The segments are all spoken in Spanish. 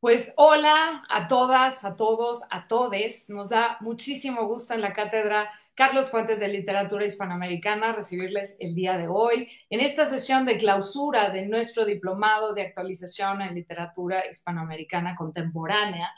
Pues hola a todas, a todos, a todes. Nos da muchísimo gusto en la cátedra Carlos Fuentes de Literatura Hispanoamericana recibirles el día de hoy en esta sesión de clausura de nuestro diplomado de actualización en literatura hispanoamericana contemporánea.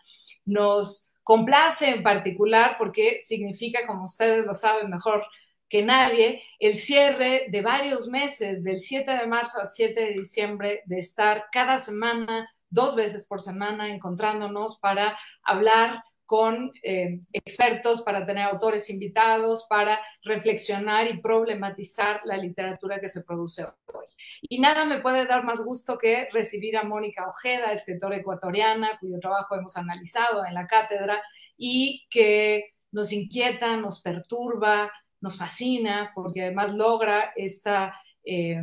Nos complace en particular porque significa, como ustedes lo saben mejor que nadie, el cierre de varios meses, del 7 de marzo al 7 de diciembre, de estar cada semana dos veces por semana encontrándonos para hablar con eh, expertos, para tener autores invitados, para reflexionar y problematizar la literatura que se produce hoy. Y nada me puede dar más gusto que recibir a Mónica Ojeda, escritora ecuatoriana, cuyo trabajo hemos analizado en la cátedra y que nos inquieta, nos perturba, nos fascina, porque además logra esta... Eh,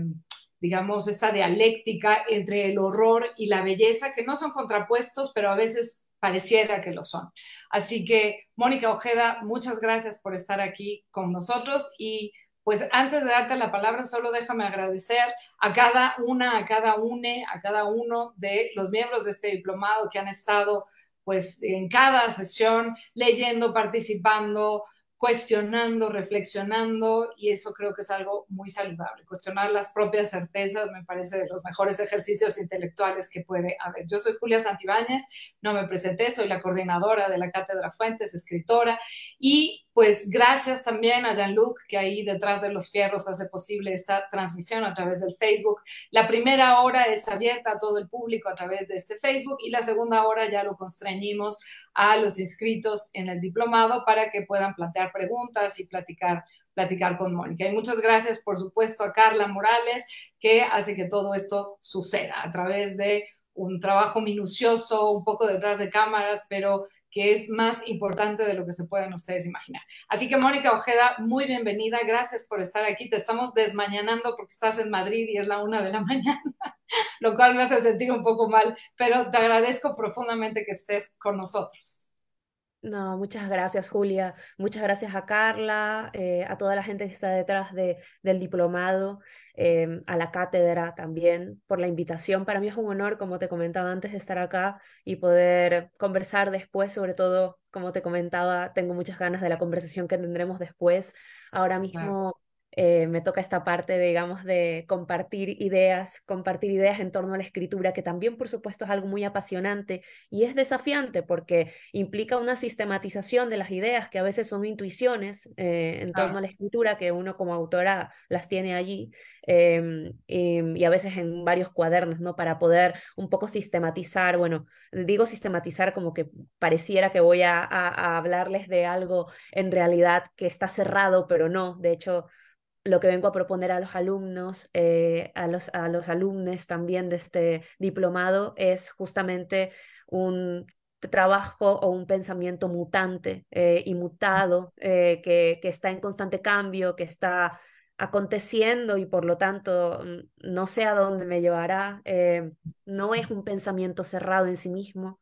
digamos, esta dialéctica entre el horror y la belleza, que no son contrapuestos, pero a veces pareciera que lo son. Así que, Mónica Ojeda, muchas gracias por estar aquí con nosotros y pues antes de darte la palabra, solo déjame agradecer a cada una, a cada une, a cada uno de los miembros de este diplomado que han estado pues en cada sesión leyendo, participando, cuestionando, reflexionando, y eso creo que es algo muy saludable. Cuestionar las propias certezas me parece de los mejores ejercicios intelectuales que puede haber. Yo soy Julia Santibáñez, no me presenté, soy la coordinadora de la Cátedra Fuentes, escritora, y pues gracias también a Jean-Luc, que ahí detrás de los fierros hace posible esta transmisión a través del Facebook. La primera hora es abierta a todo el público a través de este Facebook y la segunda hora ya lo constreñimos a los inscritos en el diplomado para que puedan plantear preguntas y platicar platicar con Mónica. Y muchas gracias, por supuesto, a Carla Morales, que hace que todo esto suceda a través de un trabajo minucioso, un poco detrás de cámaras, pero que es más importante de lo que se pueden ustedes imaginar. Así que Mónica Ojeda, muy bienvenida, gracias por estar aquí. Te estamos desmañanando porque estás en Madrid y es la una de la mañana, lo cual me hace sentir un poco mal, pero te agradezco profundamente que estés con nosotros. No, muchas gracias Julia, muchas gracias a Carla, eh, a toda la gente que está detrás de, del diplomado, em, a la cátedra también por la invitación. Para mí es un honor, como te comentaba antes, estar acá y poder conversar después, sobre todo, como te comentaba, tengo muchas ganas de la conversación que tendremos después. Ahora mismo... Eh, me toca esta parte, digamos, de compartir ideas, compartir ideas en torno a la escritura, que también, por supuesto, es algo muy apasionante y es desafiante porque implica una sistematización de las ideas, que a veces son intuiciones eh, en torno a la escritura, que uno como autora las tiene allí, em, y, a veces en varios cuadernos, ¿no? Para poder un poco sistematizar, bueno, digo sistematizar como que pareciera que voy a hablarles de algo en realidad que está cerrado, pero no, de hecho, lo que vengo a proponer a los alumnos, eh, a, los, a los alumnos también de este diplomado, es justamente un trabajo o un pensamiento mutante eh, y mutado, eh, que, que está en constante cambio, que está aconteciendo y por lo tanto mm, no sé a dónde me llevará, no es un pensamiento cerrado en sí mismo.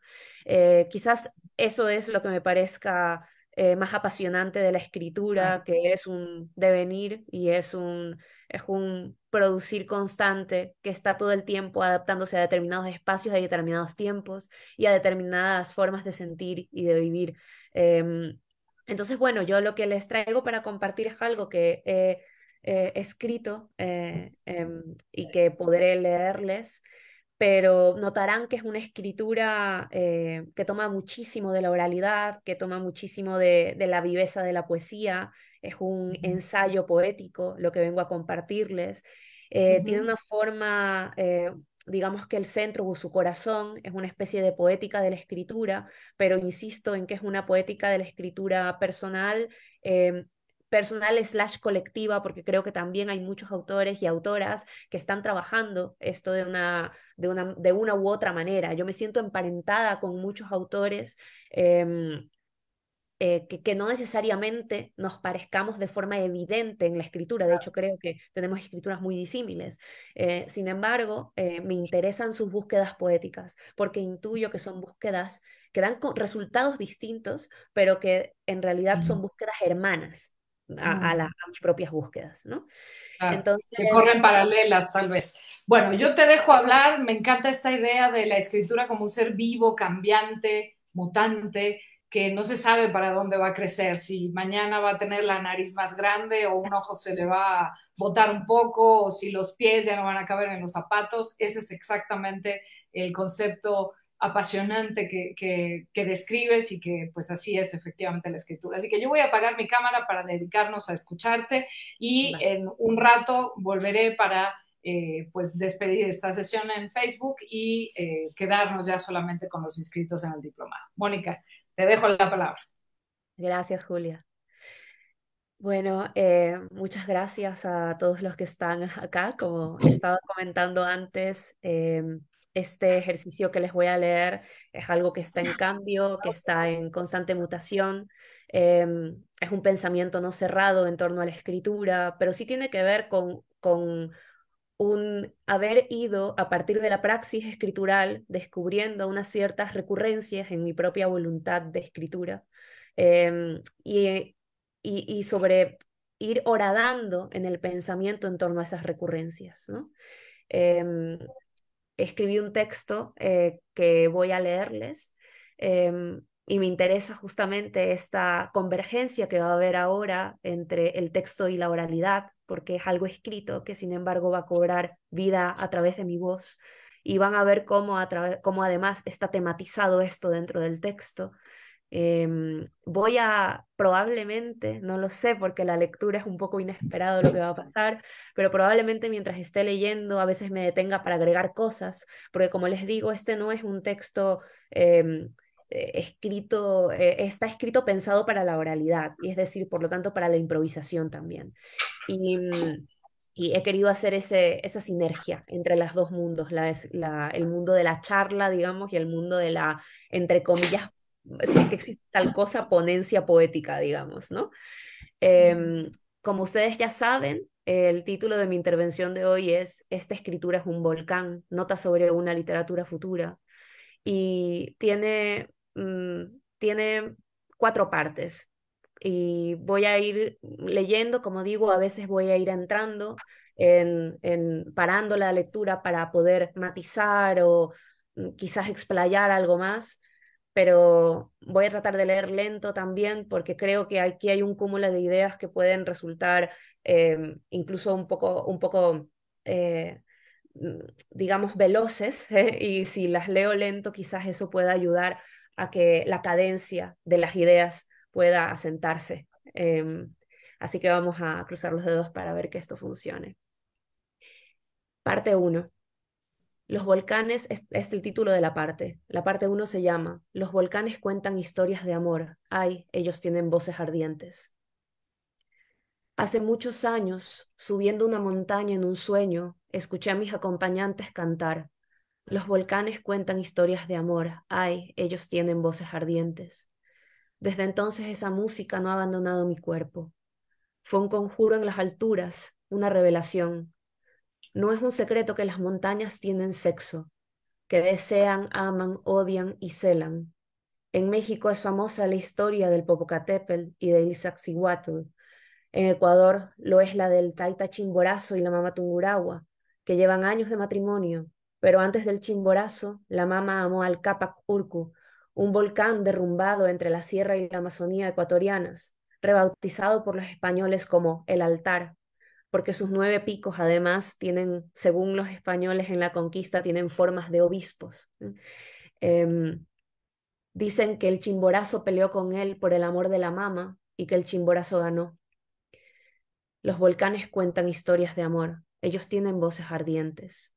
quizás eso es lo que me parezca eh, más apasionante de la escritura, que es un devenir y es un, es un producir constante que está todo el tiempo adaptándose a determinados espacios, a determinados tiempos y a determinadas formas de sentir y de vivir. Em, entonces, bueno, yo lo que les traigo para compartir es algo que he escrito eh, em, y que podré leerles pero notarán que es una escritura eh, que toma muchísimo de la oralidad, que toma muchísimo de, la viveza de la poesía, es un ensayo poético lo que vengo a compartirles. Eh, tiene una forma, eh, digamos que el centro o su corazón es una especie de poética de la escritura, pero insisto en que es una poética de la escritura personal em, personal slash colectiva, porque creo que también hay muchos autores y autoras que están trabajando esto de una, de una, de una u otra manera. Yo me siento emparentada con muchos autores. Em, eh, que, no necesariamente nos parezcamos de forma evidente en la escritura. De hecho, creo que tenemos escrituras muy disímiles. Eh, sin embargo, eh, me interesan sus búsquedas poéticas, porque intuyo que son búsquedas que dan resultados distintos, pero que en realidad son búsquedas hermanas a, las propias búsquedas, ¿no? Entonces, que corren paralelas tal vez. Bueno, yo te dejo hablar, me encanta esta idea de la escritura como un ser vivo, cambiante, mutante, que no se sabe para dónde va a crecer, si mañana va a tener la nariz más grande o un ojo se le va a botar un poco, o si los pies ya no van a caber en los zapatos, ese es exactamente el concepto apasionante que, describes y que pues así es efectivamente la escritura. Así que yo voy a apagar mi cámara para dedicarnos a escucharte y en un rato volveré para eh, pues despedir esta sesión en Facebook y eh, quedarnos ya solamente con los inscritos en el diplomado. Mónica, te dejo la palabra. Gracias, Julia. Bueno, eh, muchas gracias a todos los que están acá. Como estaba comentando antes, este ejercicio que les voy a leer es algo que está en cambio, que está en constante mutación, em, es un pensamiento no cerrado en torno a la escritura, pero sí tiene que ver con, con un haber ido a partir de la praxis escritural descubriendo unas ciertas recurrencias en mi propia voluntad de escritura em, y, sobre ir horadando en el pensamiento en torno a esas recurrencias. ¿no? Em, escribí un texto eh, que voy a leerles em, y me interesa justamente esta convergencia que va a haber ahora entre el texto y la oralidad, porque es algo escrito que sin embargo va a cobrar vida a través de mi voz y van a ver cómo, a cómo además está tematizado esto dentro del texto Em, voy a, probablemente, no lo sé porque la lectura es un poco inesperado lo que va a pasar, pero probablemente mientras esté leyendo a veces me detenga para agregar cosas, porque como les digo, este no es un texto... Em, eh, escrito, eh, está escrito pensado para la oralidad, y es decir, por lo tanto, para la improvisación también. Y, mm, he querido hacer ese, esa sinergia entre los dos mundos, la, el mundo de la charla, digamos, y el mundo de la, entre comillas, si es que existe tal cosa, ponencia poética, digamos, ¿no? Em, como ustedes ya saben, el título de mi intervención de hoy es Esta escritura es un volcán, nota sobre una literatura futura. Y tiene, mm, tiene cuatro partes. Y voy a ir leyendo, como digo, a veces voy a ir entrando, en parando la lectura para poder matizar o mm, quizás explayar algo más pero voy a tratar de leer lento también porque creo que aquí hay un cúmulo de ideas que pueden resultar em, incluso un poco, un poco eh, mm, digamos, veloces y si las leo lento quizás eso pueda ayudar a que la cadencia de las ideas pueda asentarse. Em, así que vamos a cruzar los dedos para ver que esto funcione. Parte 1. Los volcanes es, es, el título de la parte. La parte 1 se llama Los volcanes cuentan historias de amor. Ay, ellos tienen voces ardientes. Hace muchos años, subiendo una montaña en un sueño, escuché a mis acompañantes cantar. Los volcanes cuentan historias de amor. Ay, ellos tienen voces ardientes. Desde entonces esa música no ha abandonado mi cuerpo. Fue un conjuro en las alturas, una revelación, no es un secreto que las montañas tienen sexo, que desean, aman, odian y celan. En México es famosa la historia del Popocatépetl y del Iztaccíhuatl. En Ecuador lo es la del Taita Chimborazo y la Mama Tunguragua, que llevan años de matrimonio, pero antes del Chimborazo, la Mama amó al Cápac un volcán derrumbado entre la sierra y la Amazonía ecuatorianas, rebautizado por los españoles como el altar, porque sus nueve picos además tienen, según los españoles en la conquista, tienen formas de obispos. Em, dicen que el chimborazo peleó con él por el amor de la mama y que el chimborazo ganó. Los volcanes cuentan historias de amor, ellos tienen voces ardientes.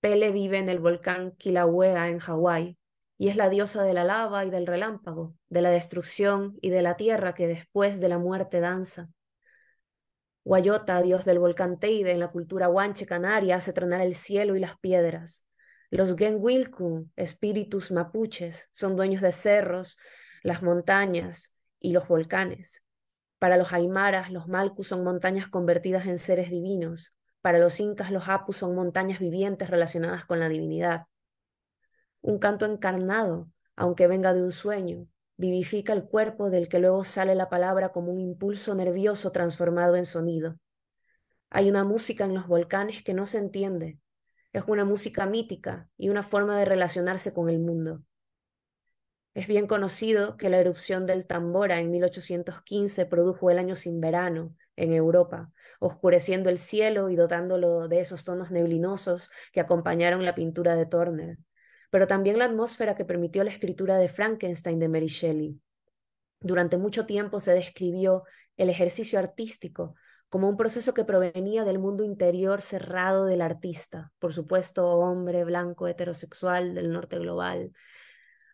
Pele vive en el volcán Kilauea en Hawái y es la diosa de la lava y del relámpago, de la destrucción y de la tierra que después de la muerte danza. Guayota, dios del volcán Teide, en la cultura guanche canaria, hace tronar el cielo y las piedras. Los Genwilkun, espíritus mapuches, son dueños de cerros, las montañas y los volcanes. Para los aymaras, los malcus son montañas convertidas en seres divinos. Para los incas, los apus son montañas vivientes relacionadas con la divinidad. Un canto encarnado, aunque venga de un sueño, vivifica el cuerpo del que luego sale la palabra como un impulso nervioso transformado en sonido. Hay una música en los volcanes que no se entiende. Es una música mítica y una forma de relacionarse con el mundo. Es bien conocido que la erupción del Tambora en 1815 produjo el año sin verano en Europa, oscureciendo el cielo y dotándolo de esos tonos neblinosos que acompañaron la pintura de Turner, pero también la atmósfera que permitió la escritura de Frankenstein de Mary Shelley. Durante mucho tiempo se describió el ejercicio artístico como un proceso que provenía del mundo interior cerrado del artista, por supuesto hombre blanco heterosexual del norte global.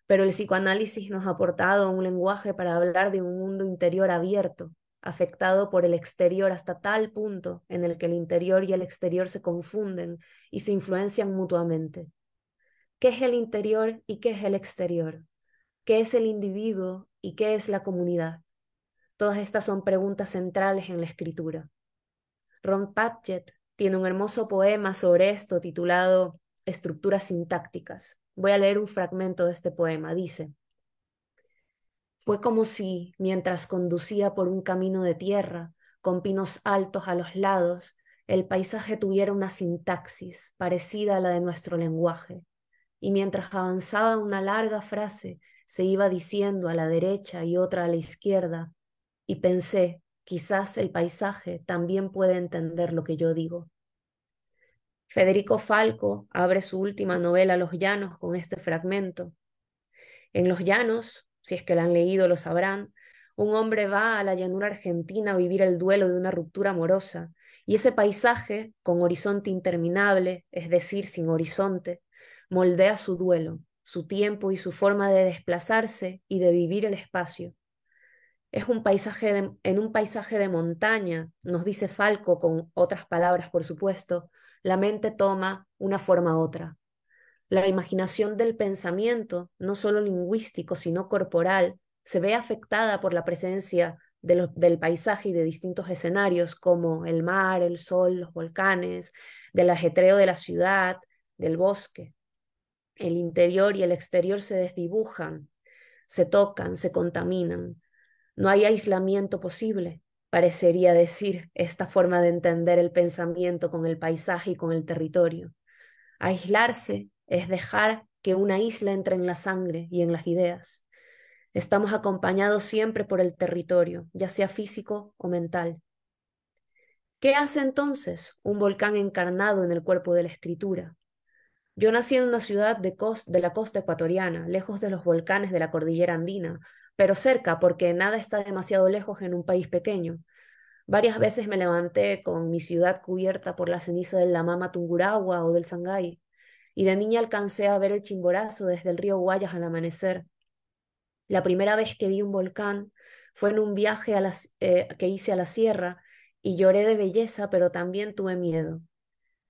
Pero el psicoanálisis nos ha aportado un lenguaje para hablar de un mundo interior abierto, afectado por el exterior hasta tal punto en el que el interior y el exterior se confunden y se influencian mutuamente qué es el interior y qué es el exterior, qué es el individuo y qué es la comunidad. Todas estas son preguntas centrales en la escritura. Ron Padgett tiene un hermoso poema sobre esto titulado Estructuras sintácticas. Voy a leer un fragmento de este poema. Dice, fue como si, mientras conducía por un camino de tierra, con pinos altos a los lados, el paisaje tuviera una sintaxis parecida a la de nuestro lenguaje, y mientras avanzaba una larga frase, se iba diciendo a la derecha y otra a la izquierda, y pensé, quizás el paisaje también puede entender lo que yo digo. Federico Falco abre su última novela Los Llanos con este fragmento. En Los Llanos, si es que la han leído lo sabrán, un hombre va a la llanura argentina a vivir el duelo de una ruptura amorosa, y ese paisaje, con horizonte interminable, es decir, sin horizonte, moldea su duelo, su tiempo y su forma de desplazarse y de vivir el espacio. Es un paisaje en un paisaje de montaña, nos dice Falco con otras palabras, por supuesto, la mente toma una forma otra. La imaginación del pensamiento, no solo lingüístico, sino corporal, se ve afectada por la presencia del paisaje y de distintos escenarios como el mar, el sol, los volcanes, del ajetreo de la ciudad, del bosque el interior y el exterior se desdibujan, se tocan, se contaminan. No hay aislamiento posible, parecería decir esta forma de entender el pensamiento con el paisaje y con el territorio. Aislarse es dejar que una isla entre en la sangre y en las ideas. Estamos acompañados siempre por el territorio, ya sea físico o mental. ¿Qué hace entonces un volcán encarnado en el cuerpo de la escritura? Yo nací en una ciudad de, la costa ecuatoriana, lejos de los volcanes de la cordillera andina, pero cerca porque nada está demasiado lejos en un país pequeño. Varias veces me levanté con mi ciudad cubierta por la ceniza del Lamama Tungurahua o del Sangay, y de niña alcancé a ver el Chimborazo desde el río Guayas al amanecer. La primera vez que vi un volcán fue en un viaje eh, que hice a la sierra y lloré de belleza, pero también tuve miedo.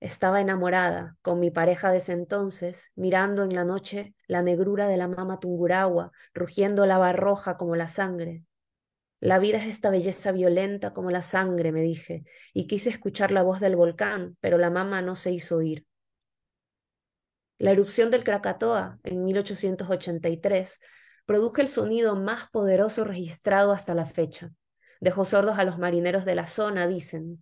Estaba enamorada con mi pareja de entonces, mirando en la noche la negrura de la mama tunguragua, rugiendo lava roja como la sangre. La vida es esta belleza violenta como la sangre, me dije, y quise escuchar la voz del volcán, pero la mama no se hizo oír. La erupción del Krakatoa en 1883 produjo el sonido más poderoso registrado hasta la fecha. Dejó sordos a los marineros de la zona, dicen,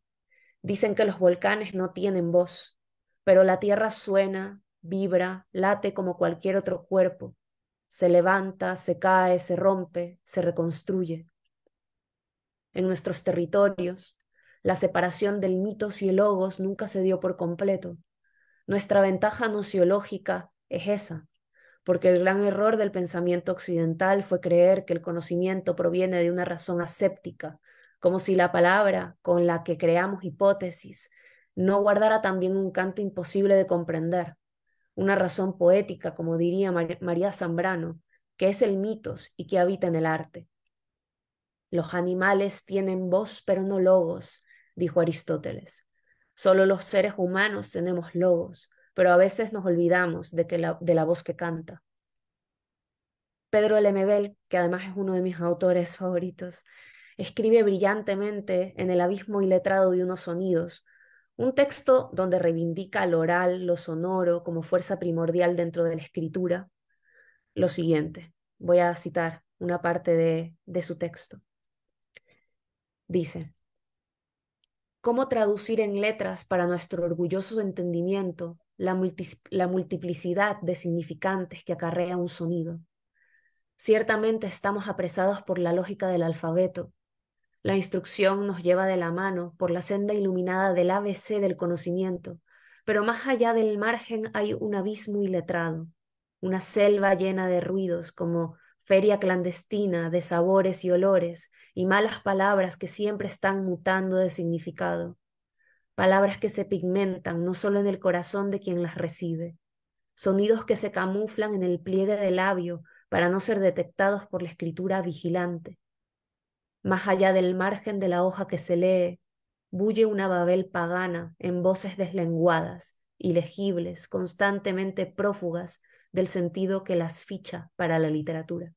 Dicen que los volcanes no tienen voz, pero la tierra suena, vibra, late como cualquier otro cuerpo. Se levanta, se cae, se rompe, se reconstruye. En nuestros territorios, la separación del mito y el logos nunca se dio por completo. Nuestra ventaja nociológica es esa, porque el gran error del pensamiento occidental fue creer que el conocimiento proviene de una razón aséptica, como si la palabra con la que creamos hipótesis no guardara también un canto imposible de comprender, una razón poética, como diría María Zambrano, que es el mitos y que habita en el arte. Los animales tienen voz pero no logos, dijo Aristóteles. Solo los seres humanos tenemos logos, pero a veces nos olvidamos de, la, de la voz que canta. Pedro Lemebel, que además es uno de mis autores favoritos, escribe brillantemente en el abismo iletrado de unos sonidos, un texto donde reivindica lo oral, lo sonoro como fuerza primordial dentro de la escritura. Lo siguiente, voy a citar una parte de, de su texto. Dice, ¿cómo traducir en letras para nuestro orgulloso entendimiento la, la multiplicidad de significantes que acarrea un sonido? Ciertamente estamos apresados por la lógica del alfabeto, la instrucción nos lleva de la mano por la senda iluminada del ABC del conocimiento, pero más allá del margen hay un abismo iletrado, una selva llena de ruidos como feria clandestina de sabores y olores y malas palabras que siempre están mutando de significado, palabras que se pigmentan no solo en el corazón de quien las recibe, sonidos que se camuflan en el pliegue del labio para no ser detectados por la escritura vigilante más allá del margen de la hoja que se lee, bulle una Babel pagana en voces deslenguadas, ilegibles, constantemente prófugas del sentido que las ficha para la literatura.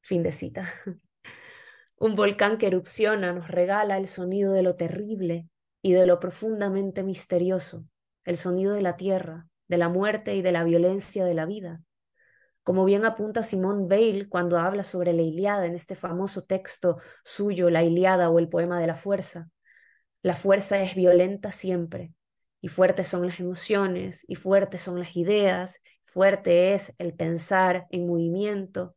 Fin de cita. Un volcán que erupciona nos regala el sonido de lo terrible y de lo profundamente misterioso, el sonido de la tierra, de la muerte y de la violencia de la vida, como bien apunta Simone Bale cuando habla sobre la Iliada en este famoso texto suyo, La Iliada o el poema de la fuerza, la fuerza es violenta siempre, y fuertes son las emociones, y fuertes son las ideas, fuerte es el pensar en movimiento,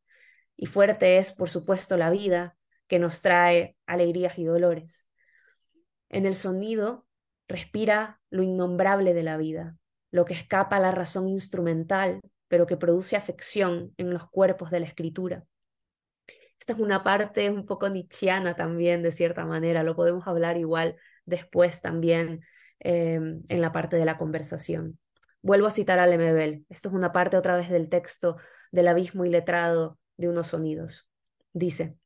y fuerte es, por supuesto, la vida que nos trae alegrías y dolores. En el sonido respira lo innombrable de la vida, lo que escapa a la razón instrumental, pero que produce afección en los cuerpos de la escritura. Esta es una parte un poco nichiana también, de cierta manera, lo podemos hablar igual después también eh, en la parte de la conversación. Vuelvo a citar a Lemebel, esto es una parte otra vez del texto del abismo y letrado de unos sonidos. Dice,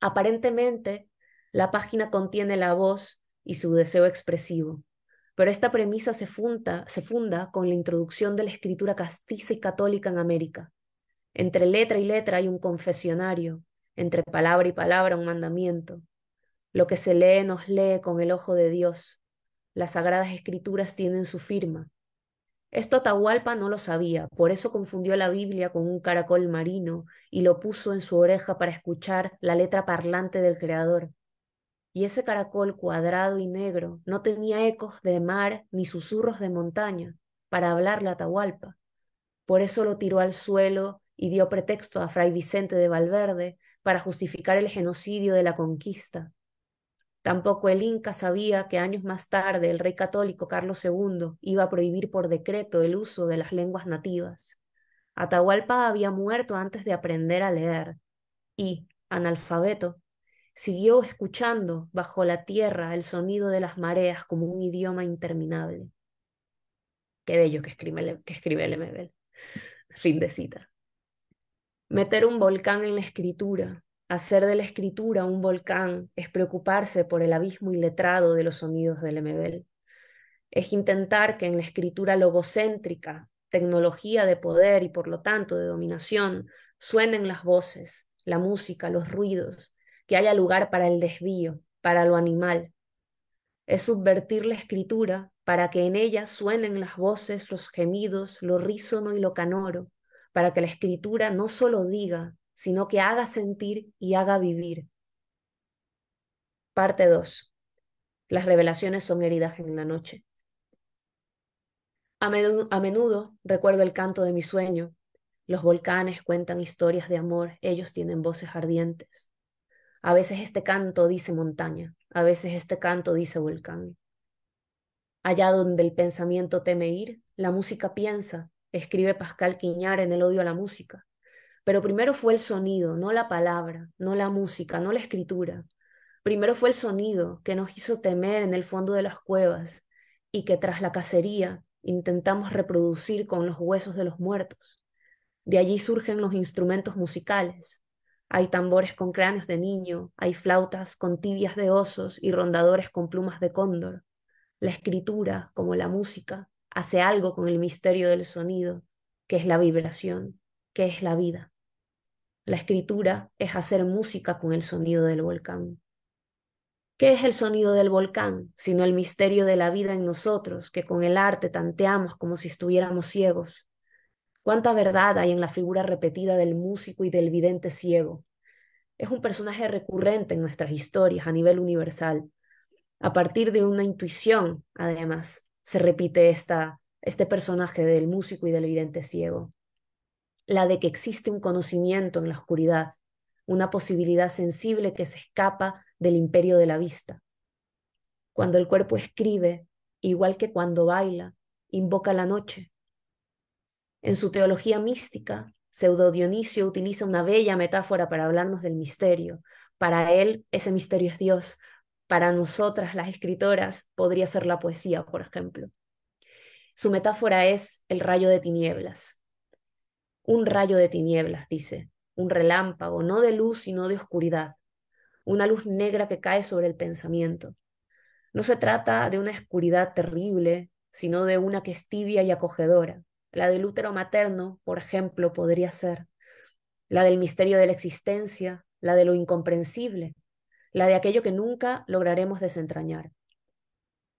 aparentemente la página contiene la voz y su deseo expresivo, pero esta premisa se funda, con la introducción de la escritura castiza y católica en América. Entre letra y letra hay un confesionario, entre palabra y palabra un mandamiento. Lo que se lee nos lee con el ojo de Dios. Las sagradas escrituras tienen su firma. Esto Atahualpa no lo sabía, por eso confundió la Biblia con un caracol marino y lo puso en su oreja para escuchar la letra parlante del Creador y ese caracol cuadrado y negro no tenía ecos de mar ni susurros de montaña para hablarle a Atahualpa. Por eso lo tiró al suelo y dio pretexto a Fray Vicente de Valverde para justificar el genocidio de la conquista. Tampoco el Inca sabía que años más tarde el rey católico Carlos II iba a prohibir por decreto el uso de las lenguas nativas. Atahualpa había muerto antes de aprender a leer y, analfabeto, Siguió escuchando bajo la tierra el sonido de las mareas como un idioma interminable. Qué bello que escribe, que escribe el Fin de cita. Meter un volcán en la escritura, hacer de la escritura un volcán, es preocuparse por el abismo iletrado de los sonidos del Lemebel. Es intentar que en la escritura logocéntrica, tecnología de poder y por lo tanto de dominación, suenen las voces, la música, los ruidos, que haya lugar para el desvío, para lo animal. Es subvertir la escritura para que en ella suenen las voces, los gemidos, lo rísono y lo canoro, para que la escritura no solo diga, sino que haga sentir y haga vivir. Parte 2. Las revelaciones son heridas en la noche. a menudo recuerdo el canto de mi sueño. Los volcanes cuentan historias de amor, ellos tienen voces ardientes. A veces este canto dice montaña, a veces este canto dice volcán. Allá donde el pensamiento teme ir, la música piensa, escribe Pascal Quiñar en El odio a la música. Pero primero fue el sonido, no la palabra, no la música, no la escritura. Primero fue el sonido que nos hizo temer en el fondo de las cuevas y que tras la cacería intentamos reproducir con los huesos de los muertos. De allí surgen los instrumentos musicales, hay tambores con cráneos de niño, hay flautas con tibias de osos y rondadores con plumas de cóndor. La escritura, como la música, hace algo con el misterio del sonido, que es la vibración, que es la vida. La escritura es hacer música con el sonido del volcán. ¿Qué es el sonido del volcán, sino el misterio de la vida en nosotros, que con el arte tanteamos como si estuviéramos ciegos? Cuánta verdad hay en la figura repetida del músico y del vidente ciego. Es un personaje recurrente en nuestras historias a nivel universal. A partir de una intuición, además, se repite esta, este personaje del músico y del vidente ciego. La de que existe un conocimiento en la oscuridad, una posibilidad sensible que se escapa del imperio de la vista. Cuando el cuerpo escribe, igual que cuando baila, invoca la noche, en su teología mística, Pseudo Dionisio utiliza una bella metáfora para hablarnos del misterio. Para él, ese misterio es Dios. Para nosotras, las escritoras, podría ser la poesía, por ejemplo. Su metáfora es el rayo de tinieblas. Un rayo de tinieblas, dice, un relámpago, no de luz, sino de oscuridad, una luz negra que cae sobre el pensamiento. No se trata de una oscuridad terrible, sino de una que es tibia y acogedora, la del útero materno, por ejemplo, podría ser, la del misterio de la existencia, la de lo incomprensible, la de aquello que nunca lograremos desentrañar.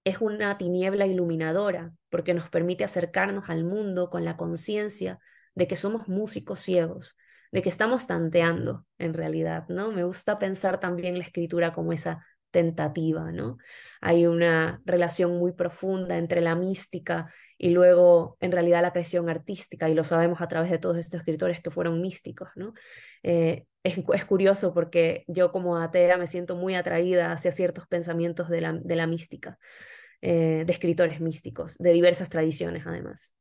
Es una tiniebla iluminadora porque nos permite acercarnos al mundo con la conciencia de que somos músicos ciegos, de que estamos tanteando en realidad, ¿no? Me gusta pensar también la escritura como esa tentativa, ¿no? Hay una relación muy profunda entre la mística y luego en realidad la creación artística, y lo sabemos a través de todos estos escritores que fueron místicos, ¿no? Eh, es, curioso porque yo como atea me siento muy atraída hacia ciertos pensamientos de la, de la mística, eh, de escritores místicos, de diversas tradiciones además.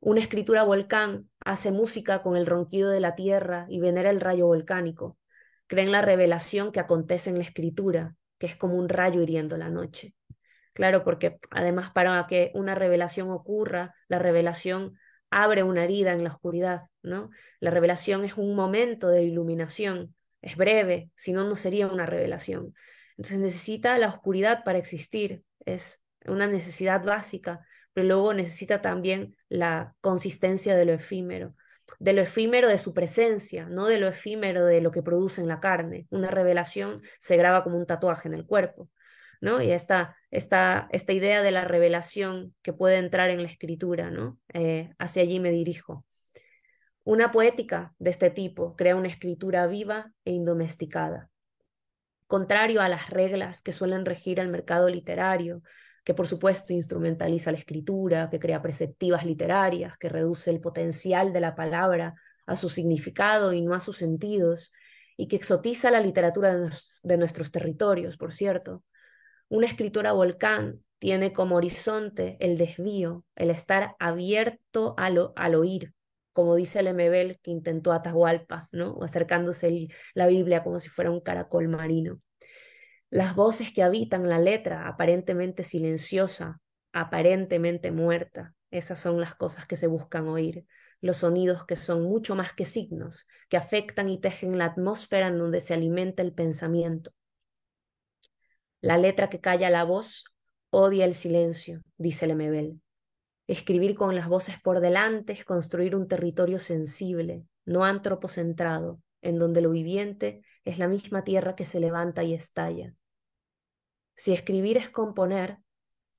Una escritura volcán hace música con el ronquido de la tierra y venera el rayo volcánico. Creen la revelación que acontece en la escritura, que es como un rayo hiriendo la noche. Claro, porque además para que una revelación ocurra, la revelación abre una herida en la oscuridad, ¿no? La revelación es un momento de iluminación, es breve, si no, no sería una revelación. Entonces necesita la oscuridad para existir, es una necesidad básica, pero luego necesita también la consistencia de lo efímero, de lo efímero de su presencia, no de lo efímero de lo que produce en la carne. Una revelación se graba como un tatuaje en el cuerpo, y esta, esta, esta idea de la revelación que puede entrar en la escritura, ¿no? Eh, hacia allí me dirijo. Una poética de este tipo crea una escritura viva e indomesticada. Contrario a las reglas que suelen regir el mercado literario, que por supuesto instrumentaliza la escritura, que crea preceptivas literarias, que reduce el potencial de la palabra a su significado y no a sus sentidos, y que exotiza la literatura de nuestros territorios, por cierto, una escritora volcán tiene como horizonte el desvío, el estar abierto al, oír, como dice el Mebel que intentó Atahualpa, ¿no? acercándose a la Biblia como si fuera un caracol marino. Las voces que habitan la letra, aparentemente silenciosa, aparentemente muerta, esas son las cosas que se buscan oír, los sonidos que son mucho más que signos, que afectan y tejen la atmósfera en donde se alimenta el pensamiento. La letra que calla la voz odia el silencio, dice Lemebel. Escribir con las voces por delante es construir un territorio sensible, no antropocentrado, en donde lo viviente es la misma tierra que se levanta y estalla. Si escribir es componer,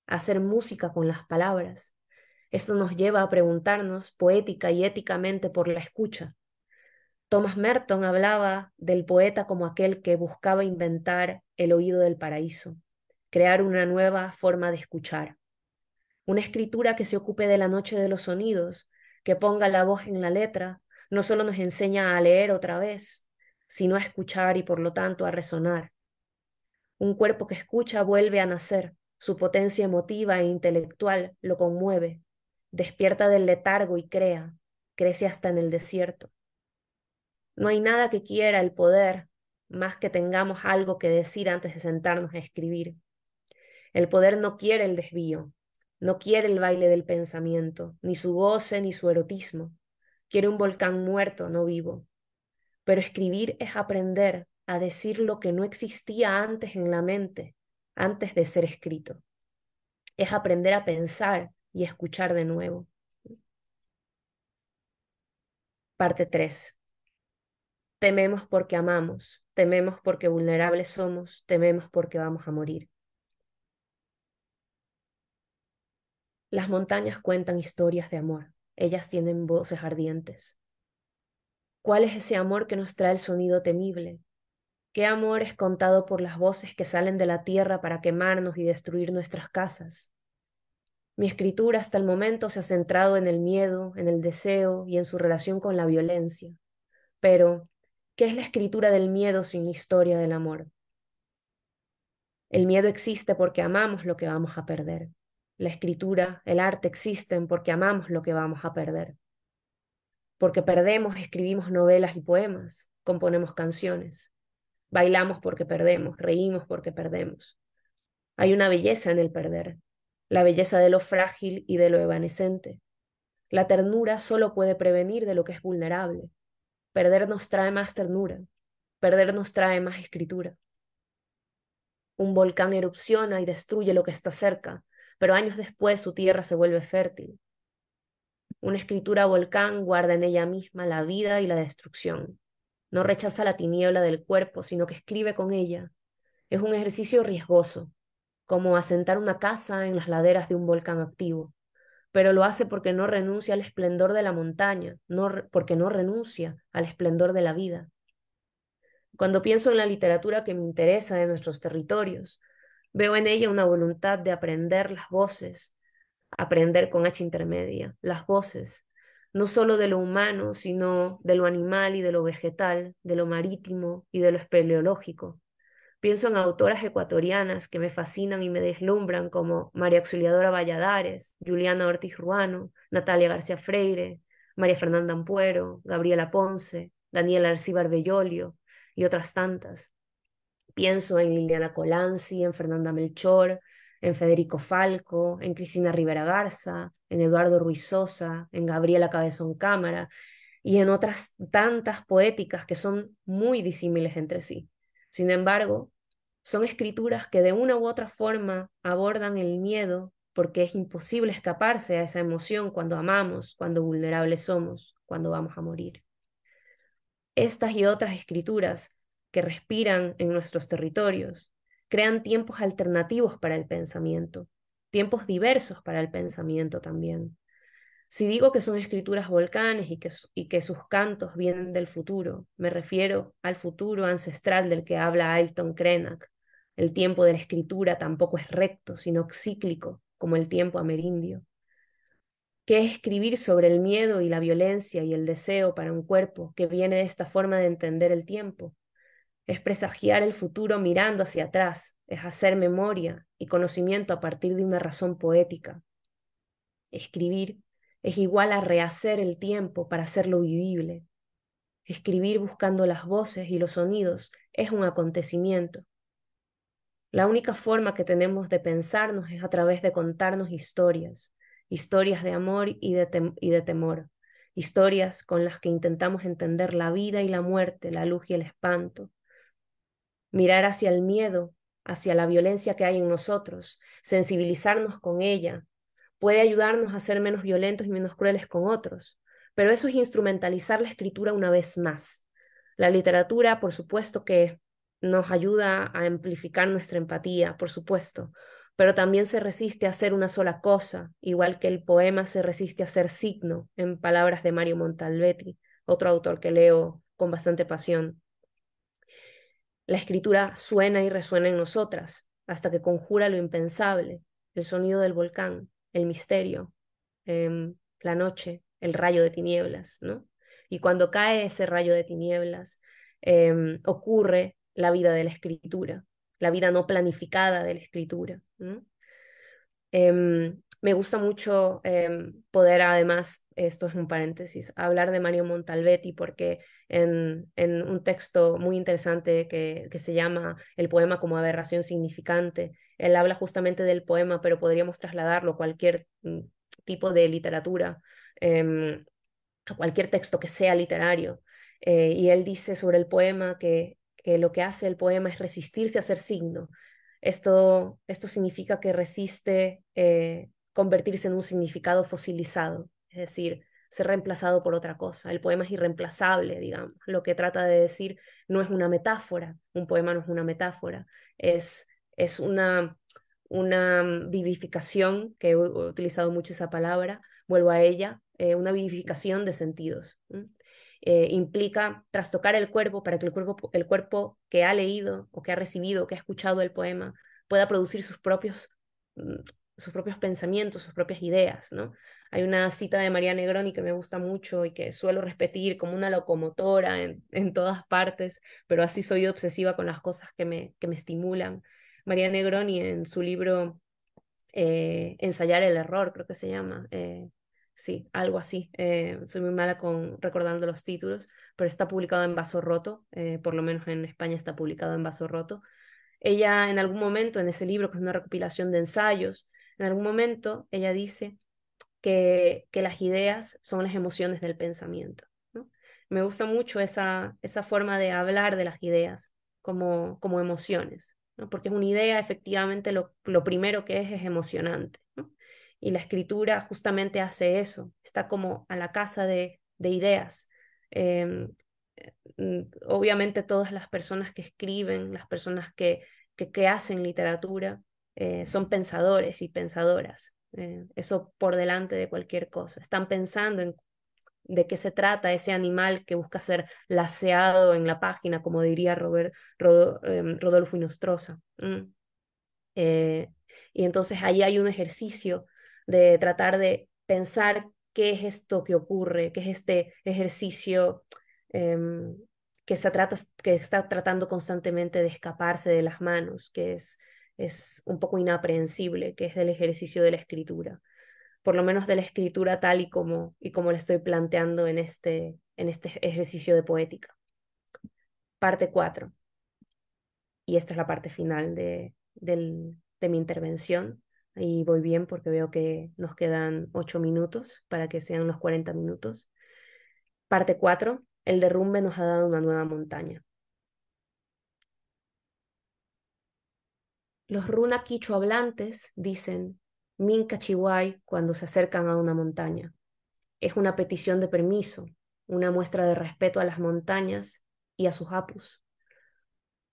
hacer música con las palabras, esto nos lleva a preguntarnos poética y éticamente por la escucha, Thomas Merton hablaba del poeta como aquel que buscaba inventar el oído del paraíso, crear una nueva forma de escuchar, una escritura que se ocupe de la noche de los sonidos, que ponga la voz en la letra, no solo nos enseña a leer otra vez, sino a escuchar y por lo tanto a resonar. Un cuerpo que escucha vuelve a nacer, su potencia emotiva e intelectual lo conmueve, despierta del letargo y crea, crece hasta en el desierto. No hay nada que quiera el poder más que tengamos algo que decir antes de sentarnos a escribir. El poder no quiere el desvío, no quiere el baile del pensamiento, ni su goce, ni su erotismo. Quiere un volcán muerto, no vivo. Pero escribir es aprender a decir lo que no existía antes en la mente, antes de ser escrito. Es aprender a pensar y escuchar de nuevo. Parte 3. Tememos porque amamos, tememos porque vulnerables somos, tememos porque vamos a morir. Las montañas cuentan historias de amor, ellas tienen voces ardientes. ¿Cuál es ese amor que nos trae el sonido temible? ¿Qué amor es contado por las voces que salen de la tierra para quemarnos y destruir nuestras casas? Mi escritura hasta el momento se ha centrado en el miedo, en el deseo y en su relación con la violencia. Pero, ¿Qué es la escritura del miedo sin la historia del amor? El miedo existe porque amamos lo que vamos a perder. La escritura, el arte existen porque amamos lo que vamos a perder. Porque perdemos, escribimos novelas y poemas, componemos canciones, bailamos porque perdemos, reímos porque perdemos. Hay una belleza en el perder, la belleza de lo frágil y de lo evanescente. La ternura solo puede prevenir de lo que es vulnerable, Perdernos nos trae más ternura, perder nos trae más escritura. Un volcán erupciona y destruye lo que está cerca, pero años después su tierra se vuelve fértil. Una escritura volcán guarda en ella misma la vida y la destrucción. No rechaza la tiniebla del cuerpo, sino que escribe con ella. Es un ejercicio riesgoso, como asentar una casa en las laderas de un volcán activo pero lo hace porque no renuncia al esplendor de la montaña, porque no renuncia al esplendor de la vida. Cuando pienso en la literatura que me interesa de nuestros territorios, veo en ella una voluntad de aprender las voces, aprender con H intermedia, las voces, no solo de lo humano, sino de lo animal y de lo vegetal, de lo marítimo y de lo espeleológico. Pienso en autoras ecuatorianas que me fascinan y me deslumbran como María Auxiliadora Valladares, Juliana Ortiz Ruano, Natalia García Freire, María Fernanda Ampuero, Gabriela Ponce, Daniela Arcíbar Bellolio y otras tantas. Pienso en Liliana Colanzi, en Fernanda Melchor, en Federico Falco, en Cristina Rivera Garza, en Eduardo Ruiz Sosa, en Gabriela Cabezón Cámara y en otras tantas poéticas que son muy disímiles entre sí. Sin embargo, son escrituras que de una u otra forma abordan el miedo porque es imposible escaparse a esa emoción cuando amamos, cuando vulnerables somos, cuando vamos a morir. Estas y otras escrituras que respiran en nuestros territorios crean tiempos alternativos para el pensamiento, tiempos diversos para el pensamiento también. Si digo que son escrituras volcanes y que, sus cantos vienen del futuro, me refiero al futuro ancestral del que habla Ailton Krenak. El tiempo de la escritura tampoco es recto, sino cíclico, como el tiempo amerindio. ¿Qué es escribir sobre el miedo y la violencia y el deseo para un cuerpo que viene de esta forma de entender el tiempo? Es presagiar el futuro mirando hacia atrás, es hacer memoria y conocimiento a partir de una razón poética. Escribir es igual a rehacer el tiempo para hacerlo vivible. Escribir buscando las voces y los sonidos es un acontecimiento. La única forma que tenemos de pensarnos es a través de contarnos historias, historias de amor y de, temor, historias con las que intentamos entender la vida y la muerte, la luz y el espanto. Mirar hacia el miedo, hacia la violencia que hay en nosotros, sensibilizarnos con ella, puede ayudarnos a ser menos violentos y menos crueles con otros, pero eso es instrumentalizar la escritura una vez más. La literatura, por supuesto que nos ayuda a amplificar nuestra empatía, por supuesto, pero también se resiste a hacer una sola cosa, igual que el poema se resiste a ser signo, en palabras de Mario Montalbetti, otro autor que leo con bastante pasión. La escritura suena y resuena en nosotras, hasta que conjura lo impensable, el sonido del volcán, el misterio, eh, la noche, el rayo de tinieblas, ¿no? Y cuando cae ese rayo de tinieblas, em, ocurre la vida de la escritura, la vida no planificada de la escritura. Em, me gusta mucho poder, además, esto es un paréntesis, hablar de Mario Montalbetti, porque en, un texto muy interesante que, se llama El poema como aberración significante, él habla justamente del poema, pero podríamos trasladarlo a cualquier mm, tipo de literatura, em, a cualquier texto que sea literario. Eh, y él dice sobre el poema que, lo que hace el poema es resistirse a ser signo. Esto, esto significa que resiste eh, convertirse en un significado fosilizado, es decir, ser reemplazado por otra cosa. El poema es irreemplazable, digamos. Lo que trata de decir no es una metáfora, un poema no es una metáfora, es es una, una vivificación, que he utilizado mucho esa palabra, vuelvo a ella, eh, una vivificación de sentidos. Eh, implica trastocar el cuerpo para que el cuerpo, el cuerpo que ha leído o que ha recibido, que ha escuchado el poema, pueda producir sus propios, mm, sus propios pensamientos, sus propias ideas. ¿no? Hay una cita de María Negroni que me gusta mucho y que suelo repetir como una locomotora en, en todas partes, pero así soy obsesiva con las cosas que me, que me estimulan. María Negroni en su libro eh, Ensayar el Error, creo que se llama. Eh, sí, algo así. Eh, soy muy mala con recordando los títulos, pero está publicado en vaso roto, por lo menos en España está publicado en vaso roto. Ella en algún momento, en ese libro, que es una recopilación de ensayos, en algún momento ella dice que, las ideas son las emociones del pensamiento. Me gusta mucho esa, forma de hablar de las ideas como emociones porque es una idea, efectivamente lo, primero que es es emocionante. Y la escritura justamente hace eso, está como a la casa de, ideas. Em, eh, mm, obviamente todas las personas que escriben, las personas que, que, hacen literatura, eh, son pensadores y pensadoras. Eh, eso por delante de cualquier cosa. Están pensando en de qué se trata ese animal que busca ser laceado en la página, como diría Robert, em, Rodolfo Inostrosa? Mm. Eh, y entonces ahí hay un ejercicio de tratar de pensar qué es esto que ocurre, qué es este ejercicio em, que, se trata, que está tratando constantemente de escaparse de las manos, que es, es un poco inaprehensible, que es el ejercicio de la escritura por lo menos de la escritura tal y como, y como la estoy planteando en este, en este ejercicio de poética. Parte 4. Y esta es la parte final de, de mi intervención. Ahí voy bien porque veo que nos quedan 8 minutos para que sean los 40 minutos. Parte 4. El derrumbe nos ha dado una nueva montaña. Los runa quicho hablantes dicen Minka Chihuay cuando se acercan a una montaña. Es una petición de permiso, una muestra de respeto a las montañas y a sus apus.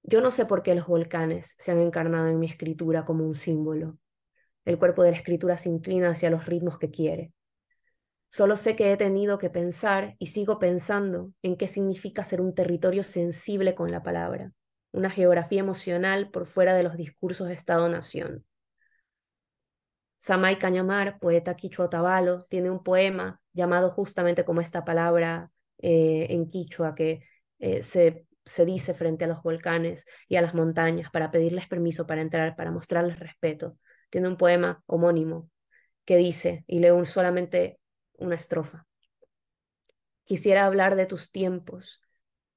Yo no sé por qué los volcanes se han encarnado en mi escritura como un símbolo. El cuerpo de la escritura se inclina hacia los ritmos que quiere. Solo sé que he tenido que pensar y sigo pensando en qué significa ser un territorio sensible con la palabra, una geografía emocional por fuera de los discursos de Estado-Nación. Samay Cañamar, poeta quichua tabalo, tiene un poema llamado justamente como esta palabra eh, en quichua que eh, se, se dice frente a los volcanes y a las montañas para pedirles permiso para entrar, para mostrarles respeto. Tiene un poema homónimo que dice, y leo solamente una estrofa, quisiera hablar de tus tiempos,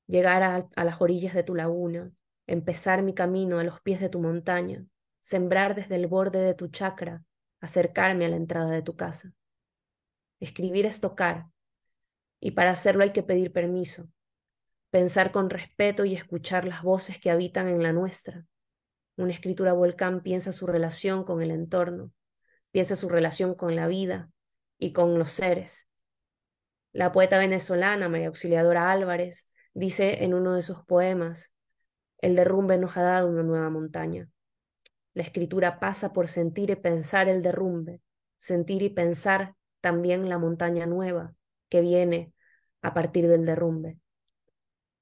llegar a, a las orillas de tu laguna, empezar mi camino a los pies de tu montaña, sembrar desde el borde de tu chacra acercarme a la entrada de tu casa. Escribir es tocar, y para hacerlo hay que pedir permiso, pensar con respeto y escuchar las voces que habitan en la nuestra. Una escritura volcán piensa su relación con el entorno, piensa su relación con la vida y con los seres. La poeta venezolana María Auxiliadora Álvarez dice en uno de sus poemas, el derrumbe nos ha dado una nueva montaña, la escritura pasa por sentir y pensar el derrumbe, sentir y pensar también la montaña nueva que viene a partir del derrumbe.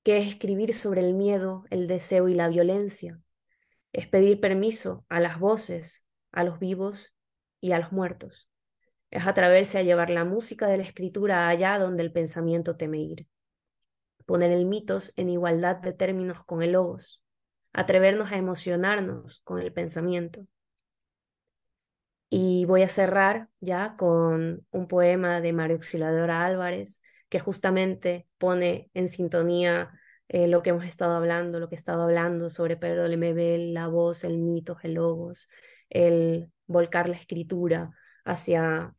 ¿Qué es escribir sobre el miedo, el deseo y la violencia? Es pedir permiso a las voces, a los vivos y a los muertos. Es atreverse a llevar la música de la escritura allá donde el pensamiento teme ir. Poner el mitos en igualdad de términos con el logos atrevernos a emocionarnos con el pensamiento. Y voy a cerrar ya con un poema de María Auxiliadora Álvarez, que justamente pone en sintonía eh, lo que hemos estado hablando, lo que he estado hablando sobre Pedro Lemebel, la voz, el mito, el logos, el volcar la escritura hacia,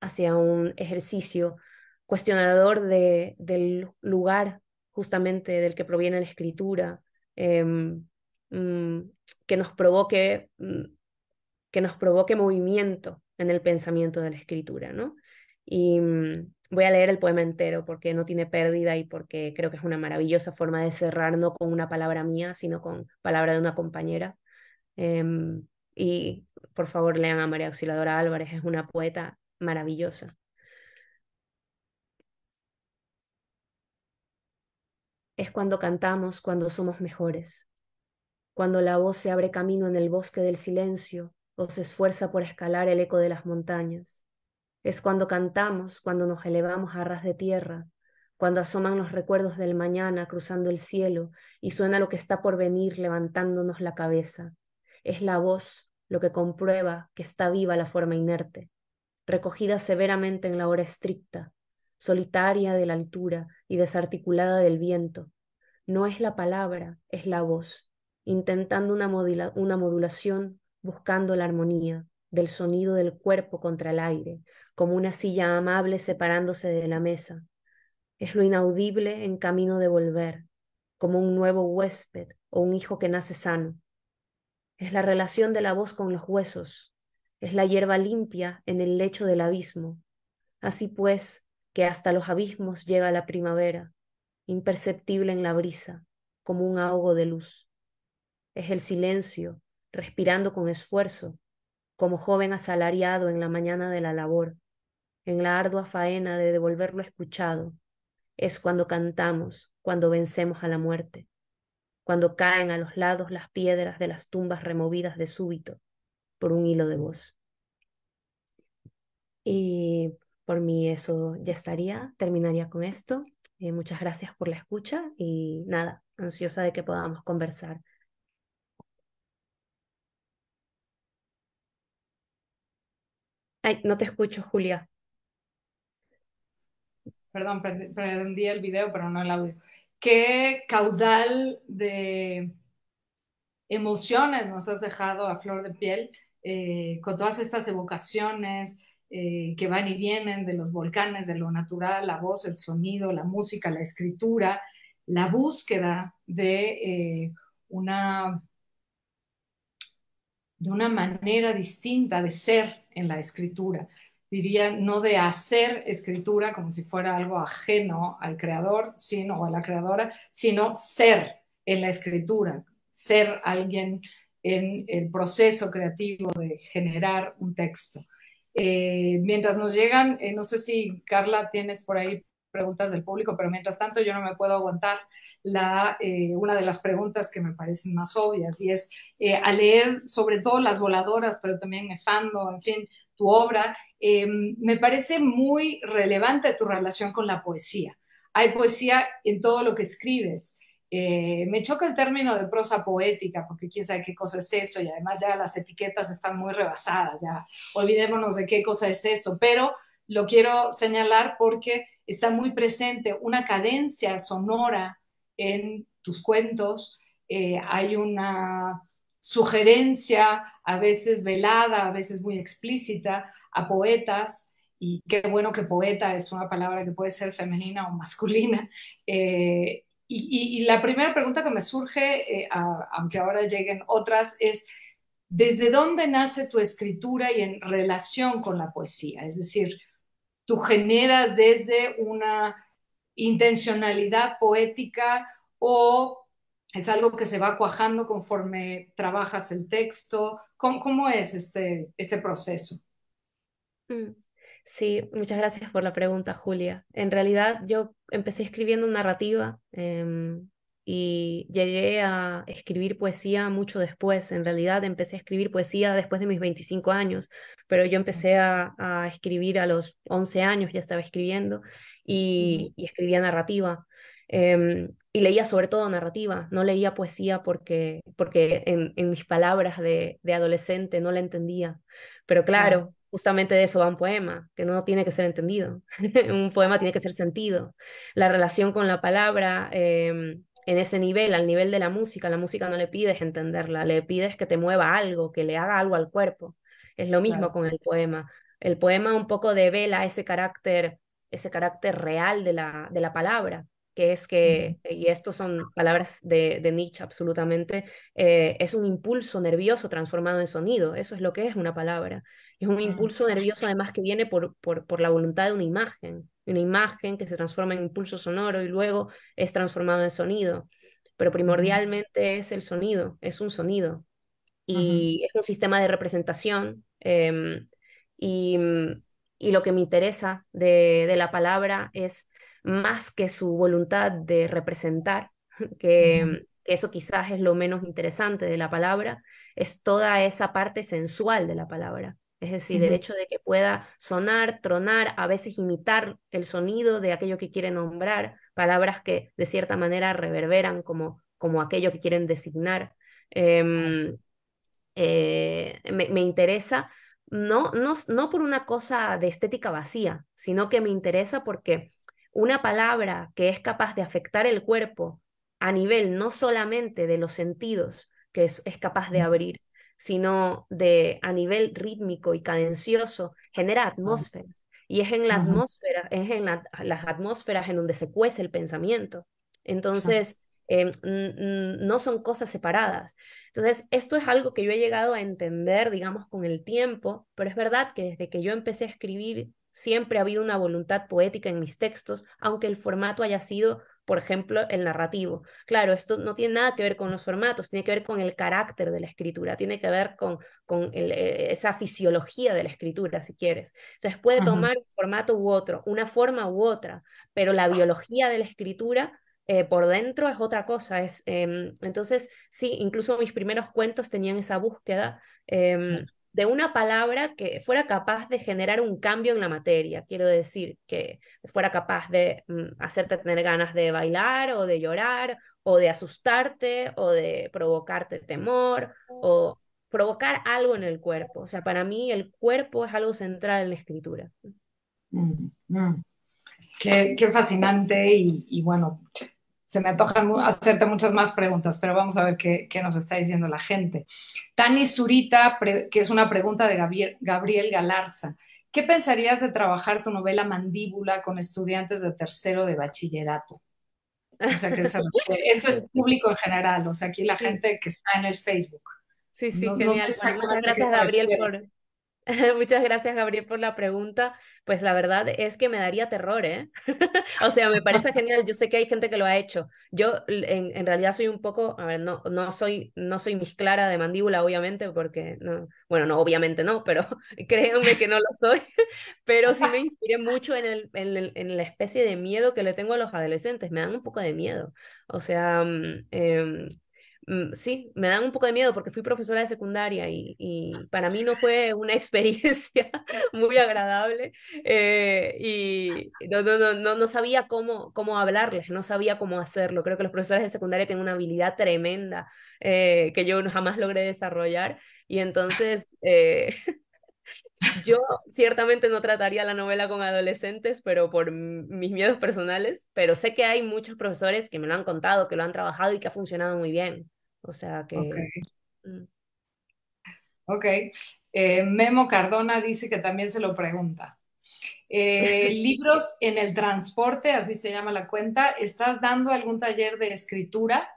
hacia un ejercicio cuestionador de, del lugar justamente del que proviene la escritura, em, Mm, que nos provoque, mm, que nos provoque movimiento en el pensamiento de la escritura, ¿no? Y mm, voy a leer el poema entero porque no tiene pérdida y porque creo que es una maravillosa forma de cerrar, no con una palabra mía, sino con palabra de una compañera. Em, y por favor lean a María Auxiliadora Álvarez, es una poeta maravillosa. Es cuando cantamos, cuando somos mejores cuando la voz se abre camino en el bosque del silencio o se esfuerza por escalar el eco de las montañas. Es cuando cantamos, cuando nos elevamos a ras de tierra, cuando asoman los recuerdos del mañana cruzando el cielo y suena lo que está por venir levantándonos la cabeza. Es la voz lo que comprueba que está viva la forma inerte, recogida severamente en la hora estricta, solitaria de la altura y desarticulada del viento. No es la palabra, es la voz, intentando una, modulación, buscando la armonía del sonido del cuerpo contra el aire, como una silla amable separándose de la mesa. Es lo inaudible en camino de volver, como un nuevo huésped o un hijo que nace sano. Es la relación de la voz con los huesos, es la hierba limpia en el lecho del abismo. Así pues, que hasta los abismos llega la primavera, imperceptible en la brisa, como un ahogo de luz es el silencio, respirando con esfuerzo, como joven asalariado en la mañana de la labor, en la ardua faena de devolverlo escuchado, es cuando cantamos, cuando vencemos a la muerte, cuando caen a los lados las piedras de las tumbas removidas de súbito por un hilo de voz. Y por mí eso ya estaría, terminaría con esto. Eh, muchas gracias por la escucha y nada, ansiosa de que podamos conversar Ay, no te escucho, Julia. Perdón, prendí el video, pero no el audio. ¿Qué caudal de emociones nos has dejado a flor de piel eh, con todas estas evocaciones eh, que van y vienen de los volcanes, de lo natural, la voz, el sonido, la música, la escritura, la búsqueda de eh, una de una manera distinta de ser en la escritura. Diría, no de hacer escritura como si fuera algo ajeno al creador sino, o a la creadora, sino ser en la escritura, ser alguien en el proceso creativo de generar un texto. Eh, mientras nos llegan, eh, no sé si Carla tienes por ahí preguntas del público, pero mientras tanto yo no me puedo aguantar la, eh, una de las preguntas que me parecen más obvias y es, eh, al leer sobre todo las voladoras, pero también Nefando, en fin, tu obra, em, me parece muy relevante tu relación con la poesía. Hay poesía en todo lo que escribes. Eh, me choca el término de prosa poética, porque quién sabe qué cosa es eso, y además ya las etiquetas están muy rebasadas, ya olvidémonos de qué cosa es eso, pero lo quiero señalar porque está muy presente una cadencia sonora en tus cuentos, eh, hay una sugerencia a veces velada, a veces muy explícita a poetas, y qué bueno que poeta es una palabra que puede ser femenina o masculina. Eh, y, la primera pregunta que me surge, eh, aunque ahora lleguen otras, es, ¿desde dónde nace tu escritura y en relación con la poesía? Es decir, tú generas desde una intencionalidad poética o es algo que se va cuajando conforme trabajas el texto? ¿Cómo, es este, este proceso? Mm, sí, muchas gracias por la pregunta, Julia. En realidad yo empecé escribiendo narrativa. Em, y llegué a escribir poesía mucho después. En realidad empecé a escribir poesía después de mis 25 años, pero yo empecé a, escribir a los 11 años, ya estaba escribiendo y, escribía narrativa. Em, y leía sobre todo narrativa, no leía poesía porque, porque en, mis palabras de, adolescente no la entendía. Pero claro, justamente de eso va un poema, que no tiene que ser entendido. un poema tiene que ser sentido. La relación con la palabra... Em, en ese nivel, al nivel de la música. La música no le pides entenderla, le pides que te mueva algo, que le haga algo al cuerpo. Es lo mismo con el poema. El poema un poco devela ese carácter, ese carácter real de la, de la palabra que es que, y esto son palabras de, Nietzsche absolutamente, eh, es un impulso nervioso transformado en sonido, eso es lo que es una palabra. Es un impulso nervioso además que viene por, por, por la voluntad de una imagen, una imagen que se transforma en impulso sonoro y luego es transformado en sonido, pero primordialmente es el sonido, es un sonido. Y es un sistema de representación. Em, y, y, lo que me interesa de la palabra es más que su voluntad de representar, que, eso quizás es lo menos interesante de la palabra, es toda esa parte sensual de la palabra. Es decir, el hecho de que pueda sonar, tronar, a veces imitar el sonido de aquello que quiere nombrar, palabras que de cierta manera reverberan como, como aquello que quieren designar. Em, eh, me, interesa, no, no por una cosa de estética vacía, sino que me interesa porque una palabra que es capaz de afectar el cuerpo a nivel no solamente de los sentidos, que es, capaz de abrir, sino de a nivel rítmico y cadencioso, genera atmósferas. Y es en la atmósfera, es en las atmósferas en donde se cuece el pensamiento. Entonces, em, no son cosas separadas. Entonces, esto es algo que yo he llegado a entender, digamos, con el tiempo, pero es verdad que desde que yo empecé a escribir Siempre ha habido una voluntad poética en mis textos, aunque el formato haya sido, por ejemplo, el narrativo. Claro, esto no tiene nada que ver con los formatos, tiene que ver con el carácter de la escritura, tiene que ver con, con eh, esa fisiología de la escritura, si quieres. O sea, puede tomar un formato u otro, una forma u otra, pero la biología de la escritura eh, por dentro es otra cosa. Es, em, entonces, sí, incluso mis primeros cuentos tenían esa búsqueda em, de una palabra que fuera capaz de generar un cambio en la materia. Quiero decir, que fuera capaz de mm, hacerte tener ganas de bailar o de llorar o de asustarte o de provocarte temor o provocar algo en el cuerpo. O sea, para mí el cuerpo es algo central en la escritura. Mm, mm. Qué, fascinante y bueno, se me antojan hacerte muchas más preguntas, pero vamos a ver qué, nos está diciendo la gente. Tani Zurita, que es una pregunta de Gabriel, Galarza. ¿Qué pensarías de trabajar tu novela Mandíbula con estudiantes de tercero de bachillerato? O sea, que esto es público en general, o sea, aquí la gente que está en el Facebook. Sí, sí, genial. Gabriel, por, Muchas gracias, Gabriel, por la pregunta. Pues la verdad es que me daría terror, ¿eh? o sea, me parece genial. Yo sé que hay gente que lo ha hecho. Yo, en, realidad, soy un poco, a ver, no, no soy, no soy mis clara de mandíbula, obviamente, porque, no, bueno, no, obviamente no, pero créanme que no lo soy. pero sí me inspiré mucho en, el, en, la especie de miedo que le tengo a los adolescentes. Me dan un poco de miedo. O sea, mm, em, Mm, sí, me dan un poco de miedo porque fui profesora de secundaria y, para mí no fue una experiencia muy agradable eh, y no, sabía cómo, cómo hablarles, no sabía cómo hacerlo. Creo que los profesores de secundaria tienen una habilidad tremenda eh, que yo jamás logré desarrollar y entonces... Eh, yo ciertamente no trataría la novela con adolescentes, pero por mis miedos personales, pero sé que hay muchos profesores que me lo han contado, que lo han trabajado y que ha funcionado muy bien. O sea que... Ok. Mm. okay. Eh, Memo Cardona dice que también se lo pregunta. Eh, libros en el transporte, así se llama la cuenta. ¿Estás dando algún taller de escritura?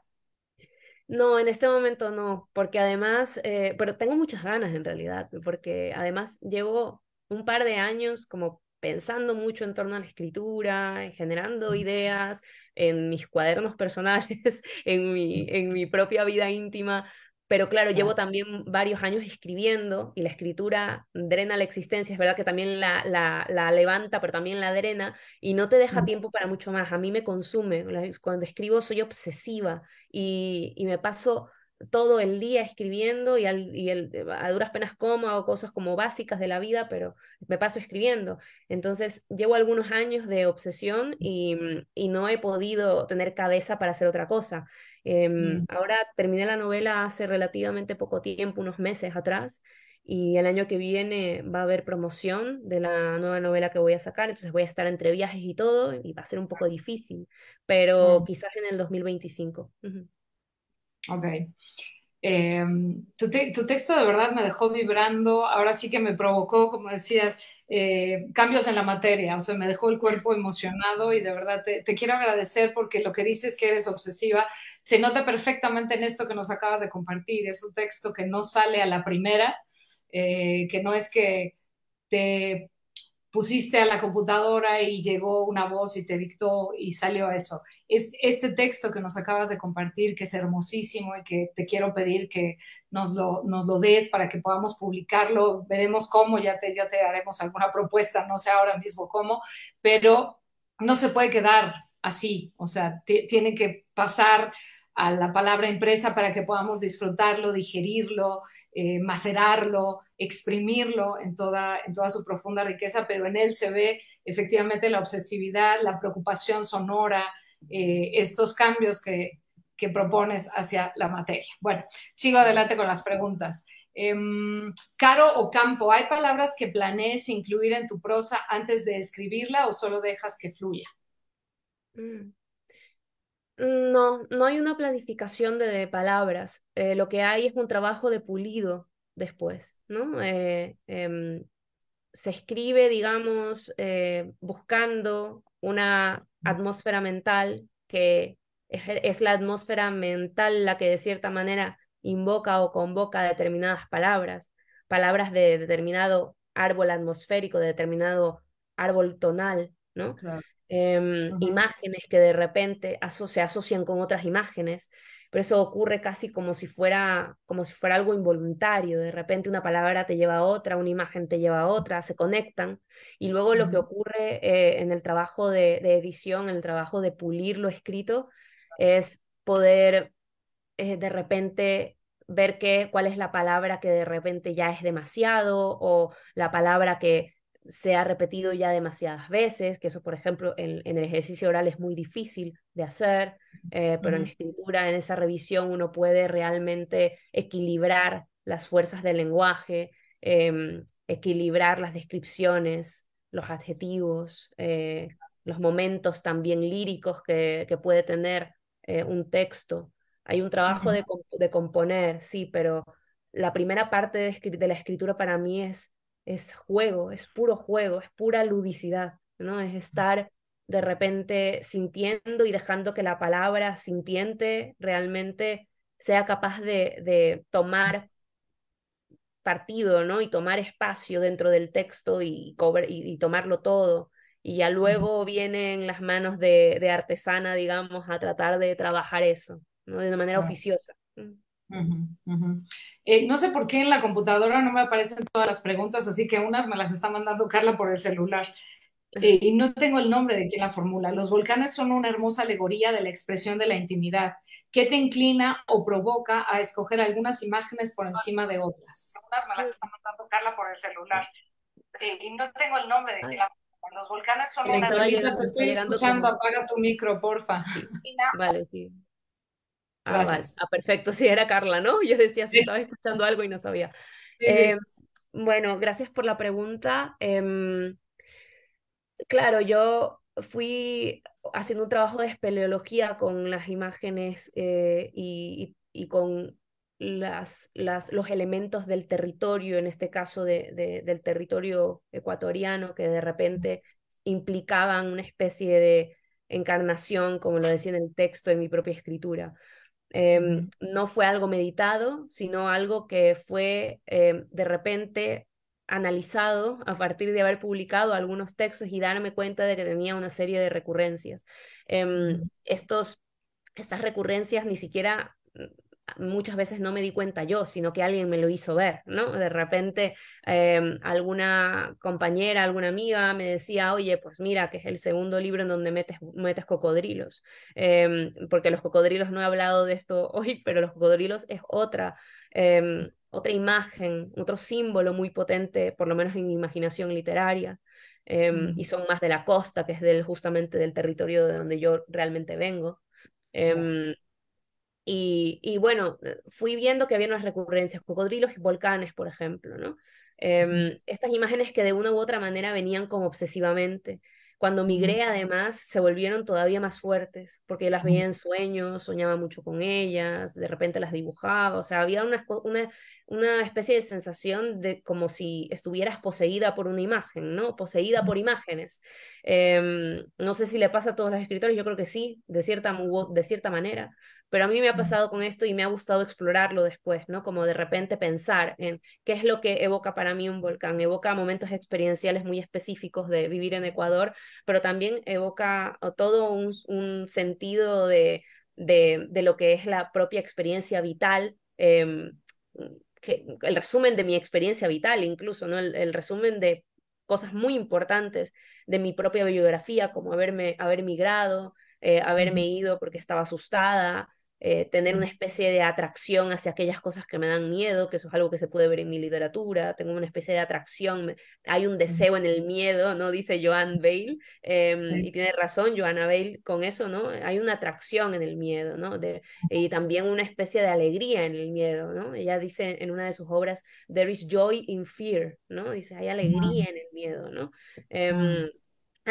No, en este momento no, porque además, eh, pero tengo muchas ganas en realidad, porque además llevo un par de años como pensando mucho en torno a la escritura, generando ideas en mis cuadernos personales, en mi, en mi propia vida íntima. Pero claro, llevo también varios años escribiendo y la escritura drena la existencia, es verdad que también la, la, levanta, pero también la drena y no te deja tiempo para mucho más. A mí me consume, cuando escribo soy obsesiva y me paso todo el día escribiendo y, al, y el, eh, a duras penas como, hago cosas como básicas de la vida, pero me paso escribiendo. Entonces, llevo algunos años de obsesión y, mm, y no he podido tener cabeza para hacer otra cosa. Em, mm. Ahora terminé la novela hace relativamente poco tiempo, unos meses atrás, y el año que viene va a haber promoción de la nueva novela que voy a sacar, entonces voy a estar entre viajes y todo, y va a ser un poco difícil, pero mm. quizás en el 2025. Ok. Em, tu, texto de verdad me dejó vibrando, ahora sí que me provocó, como decías, eh, cambios en la materia, o sea, me dejó el cuerpo emocionado y de verdad te, quiero agradecer porque lo que dices que eres obsesiva se nota perfectamente en esto que nos acabas de compartir, es un texto que no sale a la primera, eh, que no es que te pusiste a la computadora y llegó una voz y te dictó y salió eso es este texto que nos acabas de compartir, que es hermosísimo y que te quiero pedir que nos lo, nos lo des para que podamos publicarlo. Veremos cómo, ya te, ya te haremos alguna propuesta, no sé ahora mismo cómo, pero no se puede quedar así, o sea, tiene que pasar a la palabra impresa para que podamos disfrutarlo, digerirlo, eh, macerarlo, exprimirlo en toda, en toda su profunda riqueza, pero en él se ve efectivamente la obsesividad, la preocupación sonora, eh, estos cambios que, que, propones hacia la materia. Bueno, sigo adelante con las preguntas. Em, Caro o Campo, ¿hay palabras que planees incluir en tu prosa antes de escribirla o solo dejas que fluya? Mm. Mm, no, no hay una planificación de palabras. Eh, lo que hay es un trabajo de pulido después, ¿no? Eh, em, se escribe, digamos, eh, buscando una mm. atmósfera mental que es, la atmósfera mental la que de cierta manera invoca o convoca determinadas palabras, palabras de determinado árbol atmosférico, de determinado árbol tonal, ¿no? Em, imágenes que de repente se asocian con otras imágenes pero eso ocurre casi como si fuera, como si fuera algo involuntario, de repente una palabra te lleva a otra, una imagen te lleva a otra, se conectan, y luego lo que ocurre eh, en el trabajo de, edición, en el trabajo de pulir lo escrito, es poder eh, de repente ver qué cuál es la palabra que de repente ya es demasiado o la palabra que se ha repetido ya demasiadas veces, que eso, por ejemplo, en, el ejercicio oral es muy difícil de hacer, eh, pero en la escritura, en esa revisión, uno puede realmente equilibrar las fuerzas del lenguaje, em, equilibrar las descripciones, los adjetivos, eh, los momentos también líricos que, puede tener eh, un texto. Hay un trabajo de, componer, sí, pero la primera parte de la escritura para mí es es juego, es puro juego, es pura ludicidad, ¿no? Es estar de repente sintiendo y dejando que la palabra sintiente realmente sea capaz de, tomar partido, ¿no? Y tomar espacio dentro del texto y, y, tomarlo todo. Y ya luego vienen las manos de, de artesana, digamos, a tratar de trabajar eso, ¿no? De una manera oficiosa. Mm. Eh, no sé por qué en la computadora no me aparecen todas las preguntas, así que unas me las está mandando Carla por el celular. Eh, y no tengo el nombre de quien la formula. Los volcanes son una hermosa alegoría de la expresión de la intimidad. ¿Qué te inclina o provoca a escoger algunas imágenes por encima de otras? Unas me las está mandando Carla por el celular. Eh, y no tengo el nombre de quien la formula. Los volcanes son una... te estoy escuchando. Apaga tu micro, porfa. Vale, sí. Ah, ah, perfecto, sí, era Carla, ¿no? Yo decía, si estaba escuchando algo y no sabía. Eh, bueno, gracias por la pregunta. Em, claro, yo fui haciendo un trabajo de espeleología con las imágenes eh, y, y, con las, las, los elementos del territorio, en este caso de, del territorio ecuatoriano, que de repente implicaban una especie de encarnación, como lo decía en el texto de mi propia escritura. Em, no fue algo meditado, sino algo que fue em, de repente analizado a partir de haber publicado algunos textos y darme cuenta de que tenía una serie de recurrencias. Em, estos, estas recurrencias ni siquiera muchas veces no me di cuenta yo, sino que alguien me lo hizo ver, ¿no? De repente em, alguna compañera, alguna amiga me decía, oye, pues mira, que es el segundo libro en donde metes, metes cocodrilos, em, porque los cocodrilos, no he hablado de esto hoy, pero los cocodrilos es otra, em, otra imagen, otro símbolo muy potente, por lo menos en mi imaginación literaria. Y son más de la costa, que es del, justamente del territorio de donde yo realmente vengo. Y, bueno, eh, fui viendo que había unas recurrencias, cocodrilos y volcanes, por ejemplo, ¿no? Em, estas imágenes que de una u otra manera venían como obsesivamente. Cuando migré, además, se volvieron todavía más fuertes, porque las veía en sueños, soñaba mucho con ellas, de repente las dibujaba, o sea, había unas una una especie de sensación de como si estuvieras poseída por una imagen, ¿no? Poseída por imágenes. Em, no sé si le pasa a todos los escritores, yo creo que sí, de cierta, de cierta manera, pero a mí me ha pasado con esto y me ha gustado explorarlo después, ¿no? Como de repente pensar en qué es lo que evoca para mí un volcán. Evoca momentos experienciales muy específicos de vivir en Ecuador, pero también evoca todo un, sentido de, de, lo que es la propia experiencia vital. Em, que, el resumen de mi experiencia vital, incluso, ¿no? El, resumen de cosas muy importantes de mi propia biografía, como haberme, haber migrado, eh, haberme ido porque estaba asustada, eh, tener una especie de atracción hacia aquellas cosas que me dan miedo, que eso es algo que se puede ver en mi literatura, tengo una especie de atracción, hay un deseo en el miedo, ¿no? Dice Joan Bale, eh, y tiene razón Joanna Bale con eso, ¿no? Hay una atracción en el miedo, ¿no? De, y también una especie de alegría en el miedo, ¿no? Ella dice en una de sus obras, There is joy in fear, ¿no? Dice, hay alegría en el miedo, ¿no?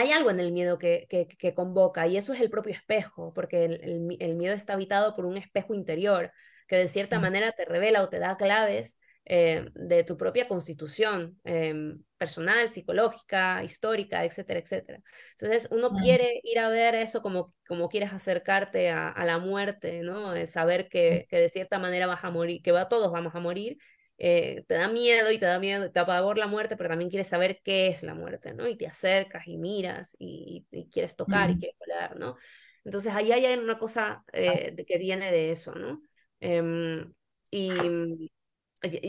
hay algo en el miedo que, convoca y eso es el propio espejo, porque el, miedo está habitado por un espejo interior que de cierta manera te revela o te da claves eh, de tu propia constitución em, personal, psicológica, histórica, etcétera, etcétera. Entonces uno quiere ir a ver eso como, como quieres acercarte a, la muerte, ¿no? Eh, saber que, de cierta manera vas a morir, que va, todos vamos a morir eh, te da miedo y te da miedo, te da pavor la muerte, pero también quieres saber qué es la muerte, ¿no? Y te acercas y miras y, quieres tocar y quieres hablar, ¿no? Entonces ahí hay una cosa eh, que viene de eso, ¿no? Em, y,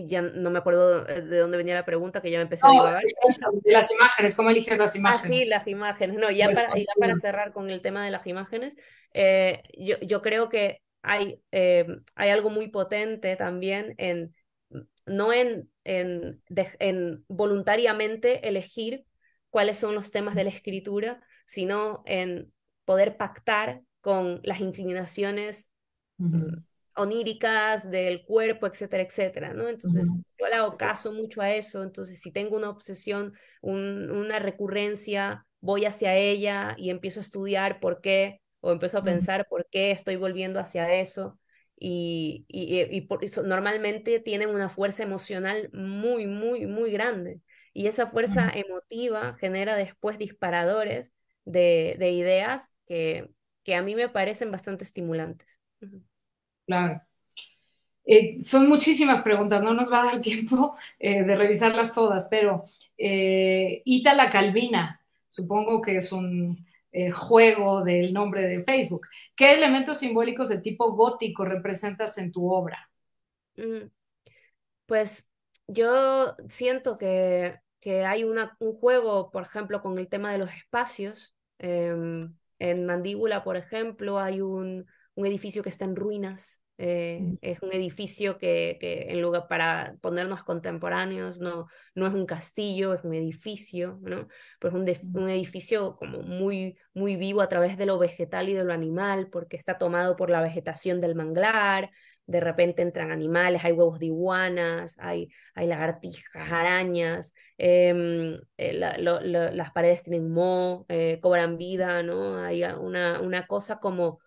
ya no me acuerdo eh, de dónde venía la pregunta que ya me empecé a las imágenes, ¿cómo eliges las ah, imágenes? sí, las imágenes. No, ya, pues para, ya para, cerrar con el tema de las imágenes, yo, creo que hay, em, hay algo muy potente también en no en, voluntariamente elegir cuáles son los temas de la escritura, sino en poder pactar con las inclinaciones mm, oníricas del cuerpo, etcétera, etcétera, ¿no? Entonces, yo le hago caso mucho a eso, entonces si tengo una obsesión, una recurrencia, voy hacia ella y empiezo a estudiar por qué, o empiezo a pensar por qué estoy volviendo hacia eso y, y, y, por, eso normalmente tienen una fuerza emocional muy, muy, muy grande. Y esa fuerza emotiva genera después disparadores de, ideas que, a mí me parecen bastante estimulantes. Claro. Eh, son muchísimas preguntas, no nos va a dar tiempo eh, de revisarlas todas, pero eh, la Calvina, supongo que es un juego del nombre de Facebook. ¿Qué elementos simbólicos de tipo gótico representas en tu obra? Mm, pues yo siento que, hay un juego, por ejemplo, con el tema de los espacios. Em, en Mandíbula, por ejemplo, hay un, un edificio que está en ruinas eh, mm. es un edificio que, en lugar para ponernos contemporáneos, no, no es un castillo, es un edificio, ¿no? es pues mm. un, edificio como muy, muy vivo a través de lo vegetal y de lo animal, porque está tomado por la vegetación del manglar, de repente entran animales, hay huevos de iguanas, hay, hay lagartijas, arañas, em, eh, las paredes tienen moho, eh, cobran vida, ¿no? Hay una, una cosa como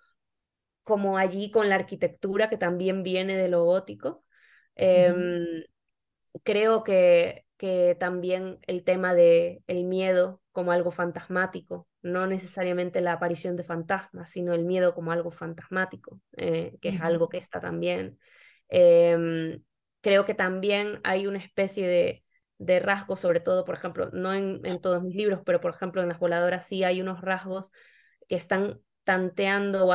como allí con la arquitectura que también viene de lo gótico. Em, creo que, que también el tema del el miedo como algo fantasmático, no necesariamente la aparición de fantasmas, sino el miedo como algo fantasmático, eh, que es algo que está también. Em, creo que también hay una especie de, de rasgos, sobre todo, por ejemplo, no en, todos mis libros, pero por ejemplo en las voladoras sí hay unos rasgos que están tanteando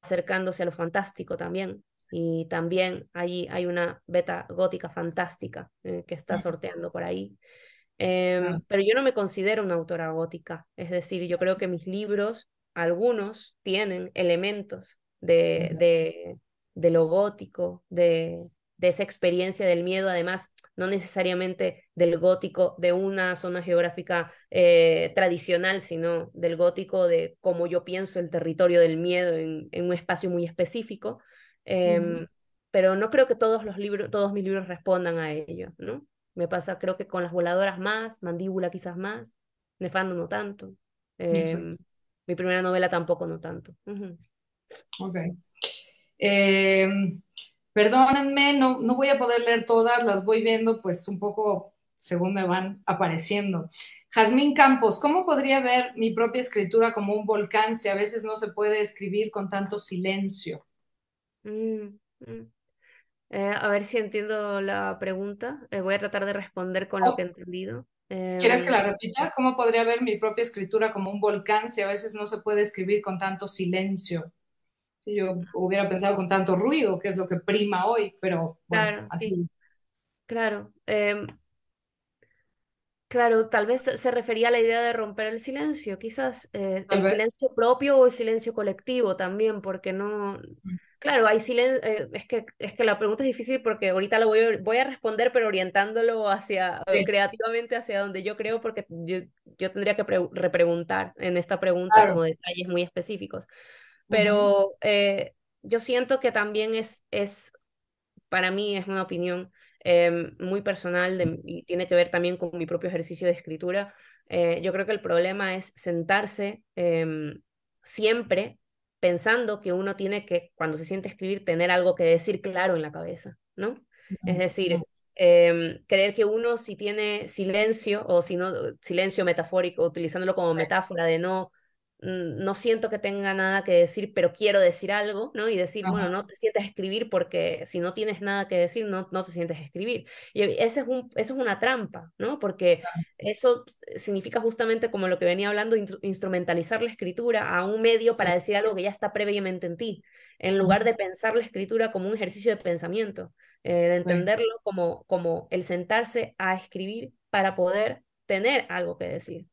acercándose a lo fantástico también. Y también allí hay una beta gótica fantástica eh, que está mm. sorteando por ahí. Ah. Em, pero yo no me considero una autora gótica, es decir, yo creo que mis libros, algunos, tienen elementos de, de, de lo gótico, de, de esa experiencia del miedo, además, no necesariamente del gótico de una zona geográfica eh, tradicional, sino del gótico de cómo yo pienso el territorio del miedo en, un espacio muy específico. Em, pero no creo que todos, los libros, todos mis libros respondan a ello, ¿no? Me pasa, creo que con las voladoras más, mandíbula quizás más, nefando no tanto. Em, mi primera novela tampoco no tanto. Ok. Em, Perdónenme, no, voy a poder leer todas, las voy viendo pues un poco según me van apareciendo. Jazmín Campos, ¿cómo podría ver mi propia escritura como un volcán si a veces no se puede escribir con tanto silencio? Mm, mm. Eh, a ver si entiendo la pregunta. Eh, voy a tratar de responder con lo oh. que he entendido. ¿Quieres que la em, repita? ¿Cómo podría ver mi propia escritura como un volcán si a veces no se puede escribir con tanto silencio? Yo hubiera pensado con tanto ruido, que es lo que prima hoy, pero bueno, Claro, así. Claro. Eh, claro, tal vez se refería a la idea de romper el silencio, quizás eh, el silencio propio o el silencio colectivo también, porque no... Mm. Claro, hay silencio, eh, es que, es que la pregunta es difícil porque ahorita la voy, a- voy a responder, pero orientándolo hacia, creativamente hacia donde yo creo, porque yo, yo tendría que repreguntar en esta pregunta como detalles muy específicos pero eh, yo siento que también es, es, para mí es una opinión em, muy personal de, y tiene que ver también con mi propio ejercicio de escritura. Eh, yo creo que el problema es sentarse em, siempre pensando que uno tiene que, cuando se siente escribir, tener algo que decir claro en la cabeza, ¿no? Es decir, em, creer que uno si tiene silencio o si no silencio metafórico utilizándolo como metáfora de no Mm, no siento que tenga nada que decir, pero quiero decir algo, ¿no? Y decir, bueno, no te sientes a escribir porque si no tienes nada que decir, no, no te sientes a escribir. Y e, ese es un, eso es una trampa, ¿no? Porque eso significa justamente como lo que venía hablando, instrumentalizar la escritura a un medio para decir algo que ya está previamente en ti, en lugar de pensar la escritura como un ejercicio de pensamiento, eh, de entenderlo como, como el sentarse a escribir para poder tener algo que decir.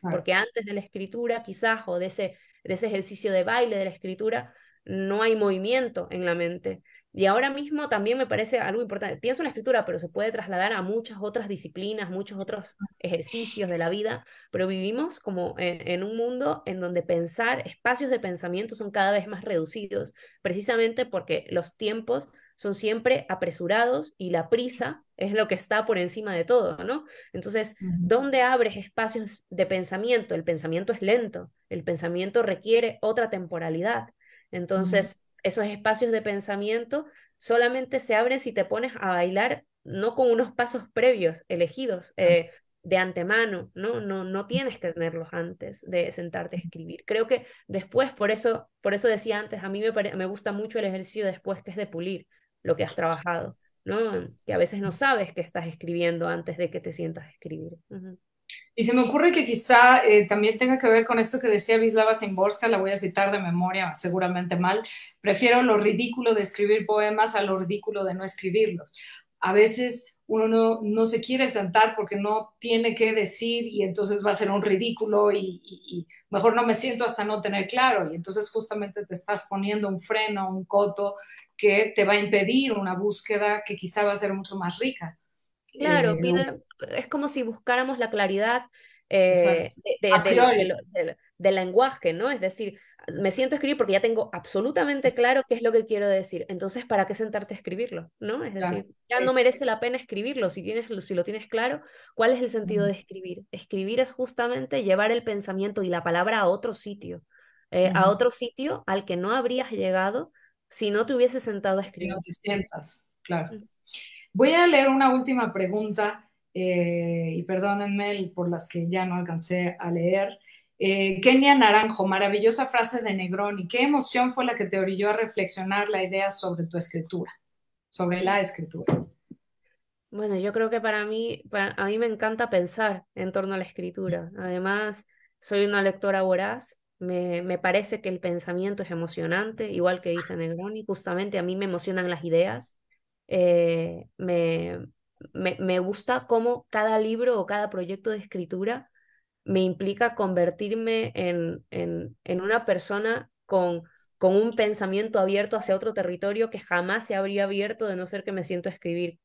Porque antes de la escritura quizás o de ese, de ese ejercicio de baile de la escritura no hay movimiento en la mente. Y ahora mismo también me parece algo importante. Pienso en la escritura, pero se puede trasladar a muchas otras disciplinas, muchos otros ejercicios de la vida, pero vivimos como en, un mundo en donde pensar, espacios de pensamiento son cada vez más reducidos, precisamente porque los tiempos son siempre apresurados y la prisa es lo que está por encima de todo, ¿no? Entonces, ¿dónde abres espacios de pensamiento? El pensamiento es lento, el pensamiento requiere otra temporalidad. Entonces, esos espacios de pensamiento solamente se abren si te pones a bailar, no con unos pasos previos elegidos. Ah. Eh, de antemano, ¿no? ¿no? No tienes que tenerlos antes de sentarte a escribir. Creo que después, por eso, por eso decía antes, a mí me, me gusta mucho el ejercicio después que es de pulir, lo que has trabajado, ¿no? Que a veces no sabes qué estás escribiendo antes de que te sientas a escribir. Y se me ocurre que quizá eh, también tenga que ver con esto que decía Vislava Zimborska, la voy a citar de memoria, seguramente mal, prefiero lo ridículo de escribir poemas a lo ridículo de no escribirlos. A veces uno no, no se quiere sentar porque no tiene qué decir y entonces va a ser un ridículo y mejor no me siento hasta no tener claro y entonces justamente te estás poniendo un freno, un coto que te va a impedir una búsqueda que quizá va a ser mucho más rica. Claro, eh, es como si buscáramos la claridad eh, de, del lenguaje, ¿no? Es decir, me siento a escribir porque ya tengo absolutamente claro qué es lo que quiero decir. Entonces, ¿para qué sentarte a escribirlo? ¿No? Es decir, ya no merece la pena escribirlo si, tienes, si lo tienes claro. ¿Cuál es el sentido de escribir? Escribir es justamente llevar el pensamiento y la palabra a otro sitio, eh, a otro sitio al que no habrías llegado si no te hubieses sentado a escribir. no te sientas, claro. Voy a leer una última pregunta, eh, y perdónenme por las que ya no alcancé a leer. Eh, Kenia Naranjo, maravillosa frase de Negroni. ¿Qué emoción fue la que te orilló a reflexionar la idea sobre tu escritura, sobre la escritura? Bueno, yo creo que para mí, a mí me encanta pensar en torno a la escritura. Además, soy una lectora voraz me, me, parece que el pensamiento es emocionante, igual que dice Negroni, justamente a mí me emocionan las ideas, eh, me, me, me, gusta cómo cada libro o cada proyecto de escritura me implica convertirme en, en, en una persona con, con un pensamiento abierto hacia otro territorio que jamás se habría abierto de no ser que me siento a escribir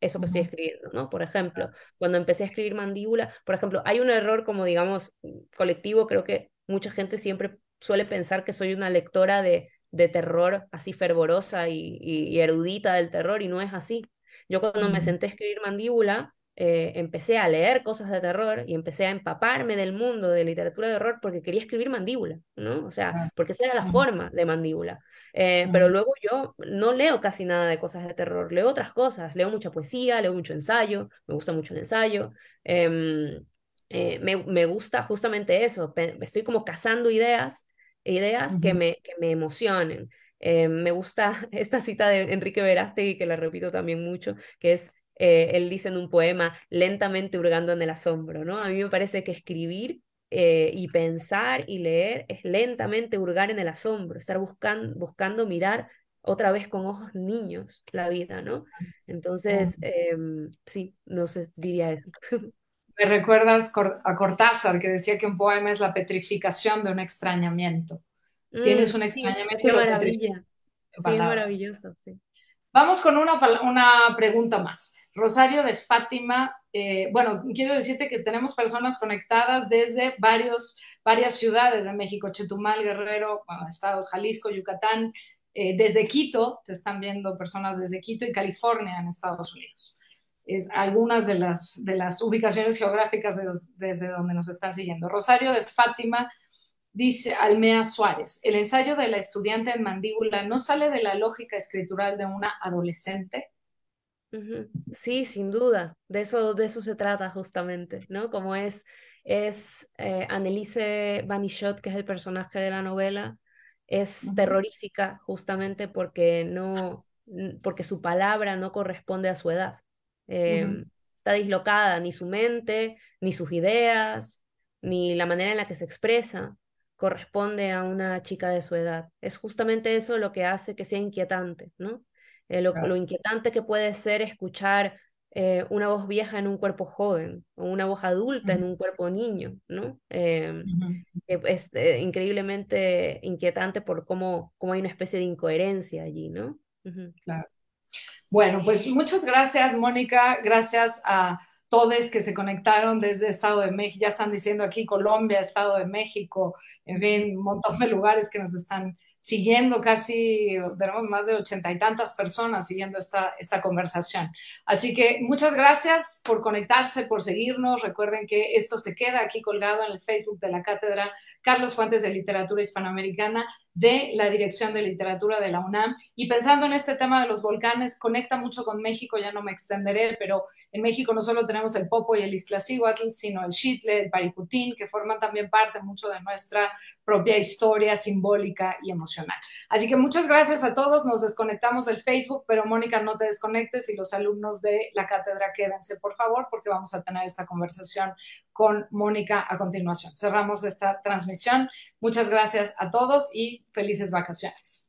eso que estoy escribiendo, ¿no? Por ejemplo, cuando empecé a escribir mandíbula, por ejemplo, hay un error como, digamos, colectivo, creo que mucha gente siempre suele pensar que soy una lectora de, terror así fervorosa y, erudita del terror y no es así. Yo cuando me mm. senté a escribir Mandíbula, eh, empecé a leer cosas de terror y empecé a empaparme del mundo de literatura de horror porque quería escribir Mandíbula, ¿no? O sea, ah. porque esa era la forma de Mandíbula. Eh, pero luego yo no leo casi nada de cosas de terror, leo otras cosas, leo mucha poesía, leo mucho ensayo, me gusta mucho el ensayo. Em, eh, me, me, gusta justamente eso, estoy como cazando ideas, ideas que, me, que me emocionen. Eh, me gusta esta cita de Enrique Verástegui, que la repito también mucho, que es, eh, él dice en un poema, lentamente hurgando en el asombro, ¿no? A mí me parece que escribir y pensar y leer es lentamente hurgar en el asombro, estar buscando mirar otra vez con ojos niños la vida, ¿no? Entonces, em, sí, no sé, diría eso. Me recuerdas a Cortázar, que decía que un poema es la petrificación de un extrañamiento. Mm, Tienes un extrañamiento. Sí, maravilloso, Vamos con una, pregunta más. Rosario de Fátima, eh, bueno, quiero decirte que tenemos personas conectadas desde varios, varias ciudades de México, Chetumal, Guerrero, Estados, Jalisco, Yucatán, eh, desde Quito, te están viendo personas desde Quito y California en Estados Unidos es, algunas de las, de las ubicaciones geográficas desde donde nos están siguiendo. Rosario de Fátima dice Almea Suárez, el ensayo de la estudiante en mandíbula no sale de la lógica escritural de una adolescente. Sí, sin duda, de eso, de eso se trata justamente, ¿no? Como es, es eh, Annelise que es el personaje de la novela, es terrorífica justamente porque no, porque su palabra no corresponde a su edad. Em, está dislocada ni su mente, ni sus ideas, ni la manera en la que se expresa corresponde a una chica de su edad. Es justamente eso lo que hace que sea inquietante, ¿no? Eh, lo, inquietante que puede ser escuchar eh, una voz vieja en un cuerpo joven o una voz adulta en un cuerpo niño, ¿no? Em, es eh, increíblemente inquietante por cómo, cómo, hay una especie de incoherencia allí, ¿no? Bueno, pues muchas gracias, Mónica. Gracias a todos que se conectaron desde Estado de México. Ya están diciendo aquí Colombia, Estado de México, en fin, un montón de lugares que nos están siguiendo casi, tenemos más de ochenta y tantas personas siguiendo esta, esta conversación. Así que muchas gracias por conectarse, por seguirnos. Recuerden que esto se queda aquí colgado en el Facebook de la Cátedra Carlos Fuentes de Literatura Hispanoamericana de la Dirección de Literatura de la UNAM. Y pensando en este tema de los volcanes, conecta mucho con México, ya no me extenderé, pero en México no solo tenemos el Popo y el Iztaccíhuatl, sino el Xitle, el Paricutín, que forman también parte mucho de nuestra propia historia simbólica y emocional. Así que muchas gracias a todos. Nos desconectamos del Facebook, pero Mónica, no te desconectes y los alumnos de la cátedra quédense, por favor, porque vamos a tener esta conversación con Mónica a continuación. Cerramos esta transmisión. Muchas gracias a todos y felices vacaciones.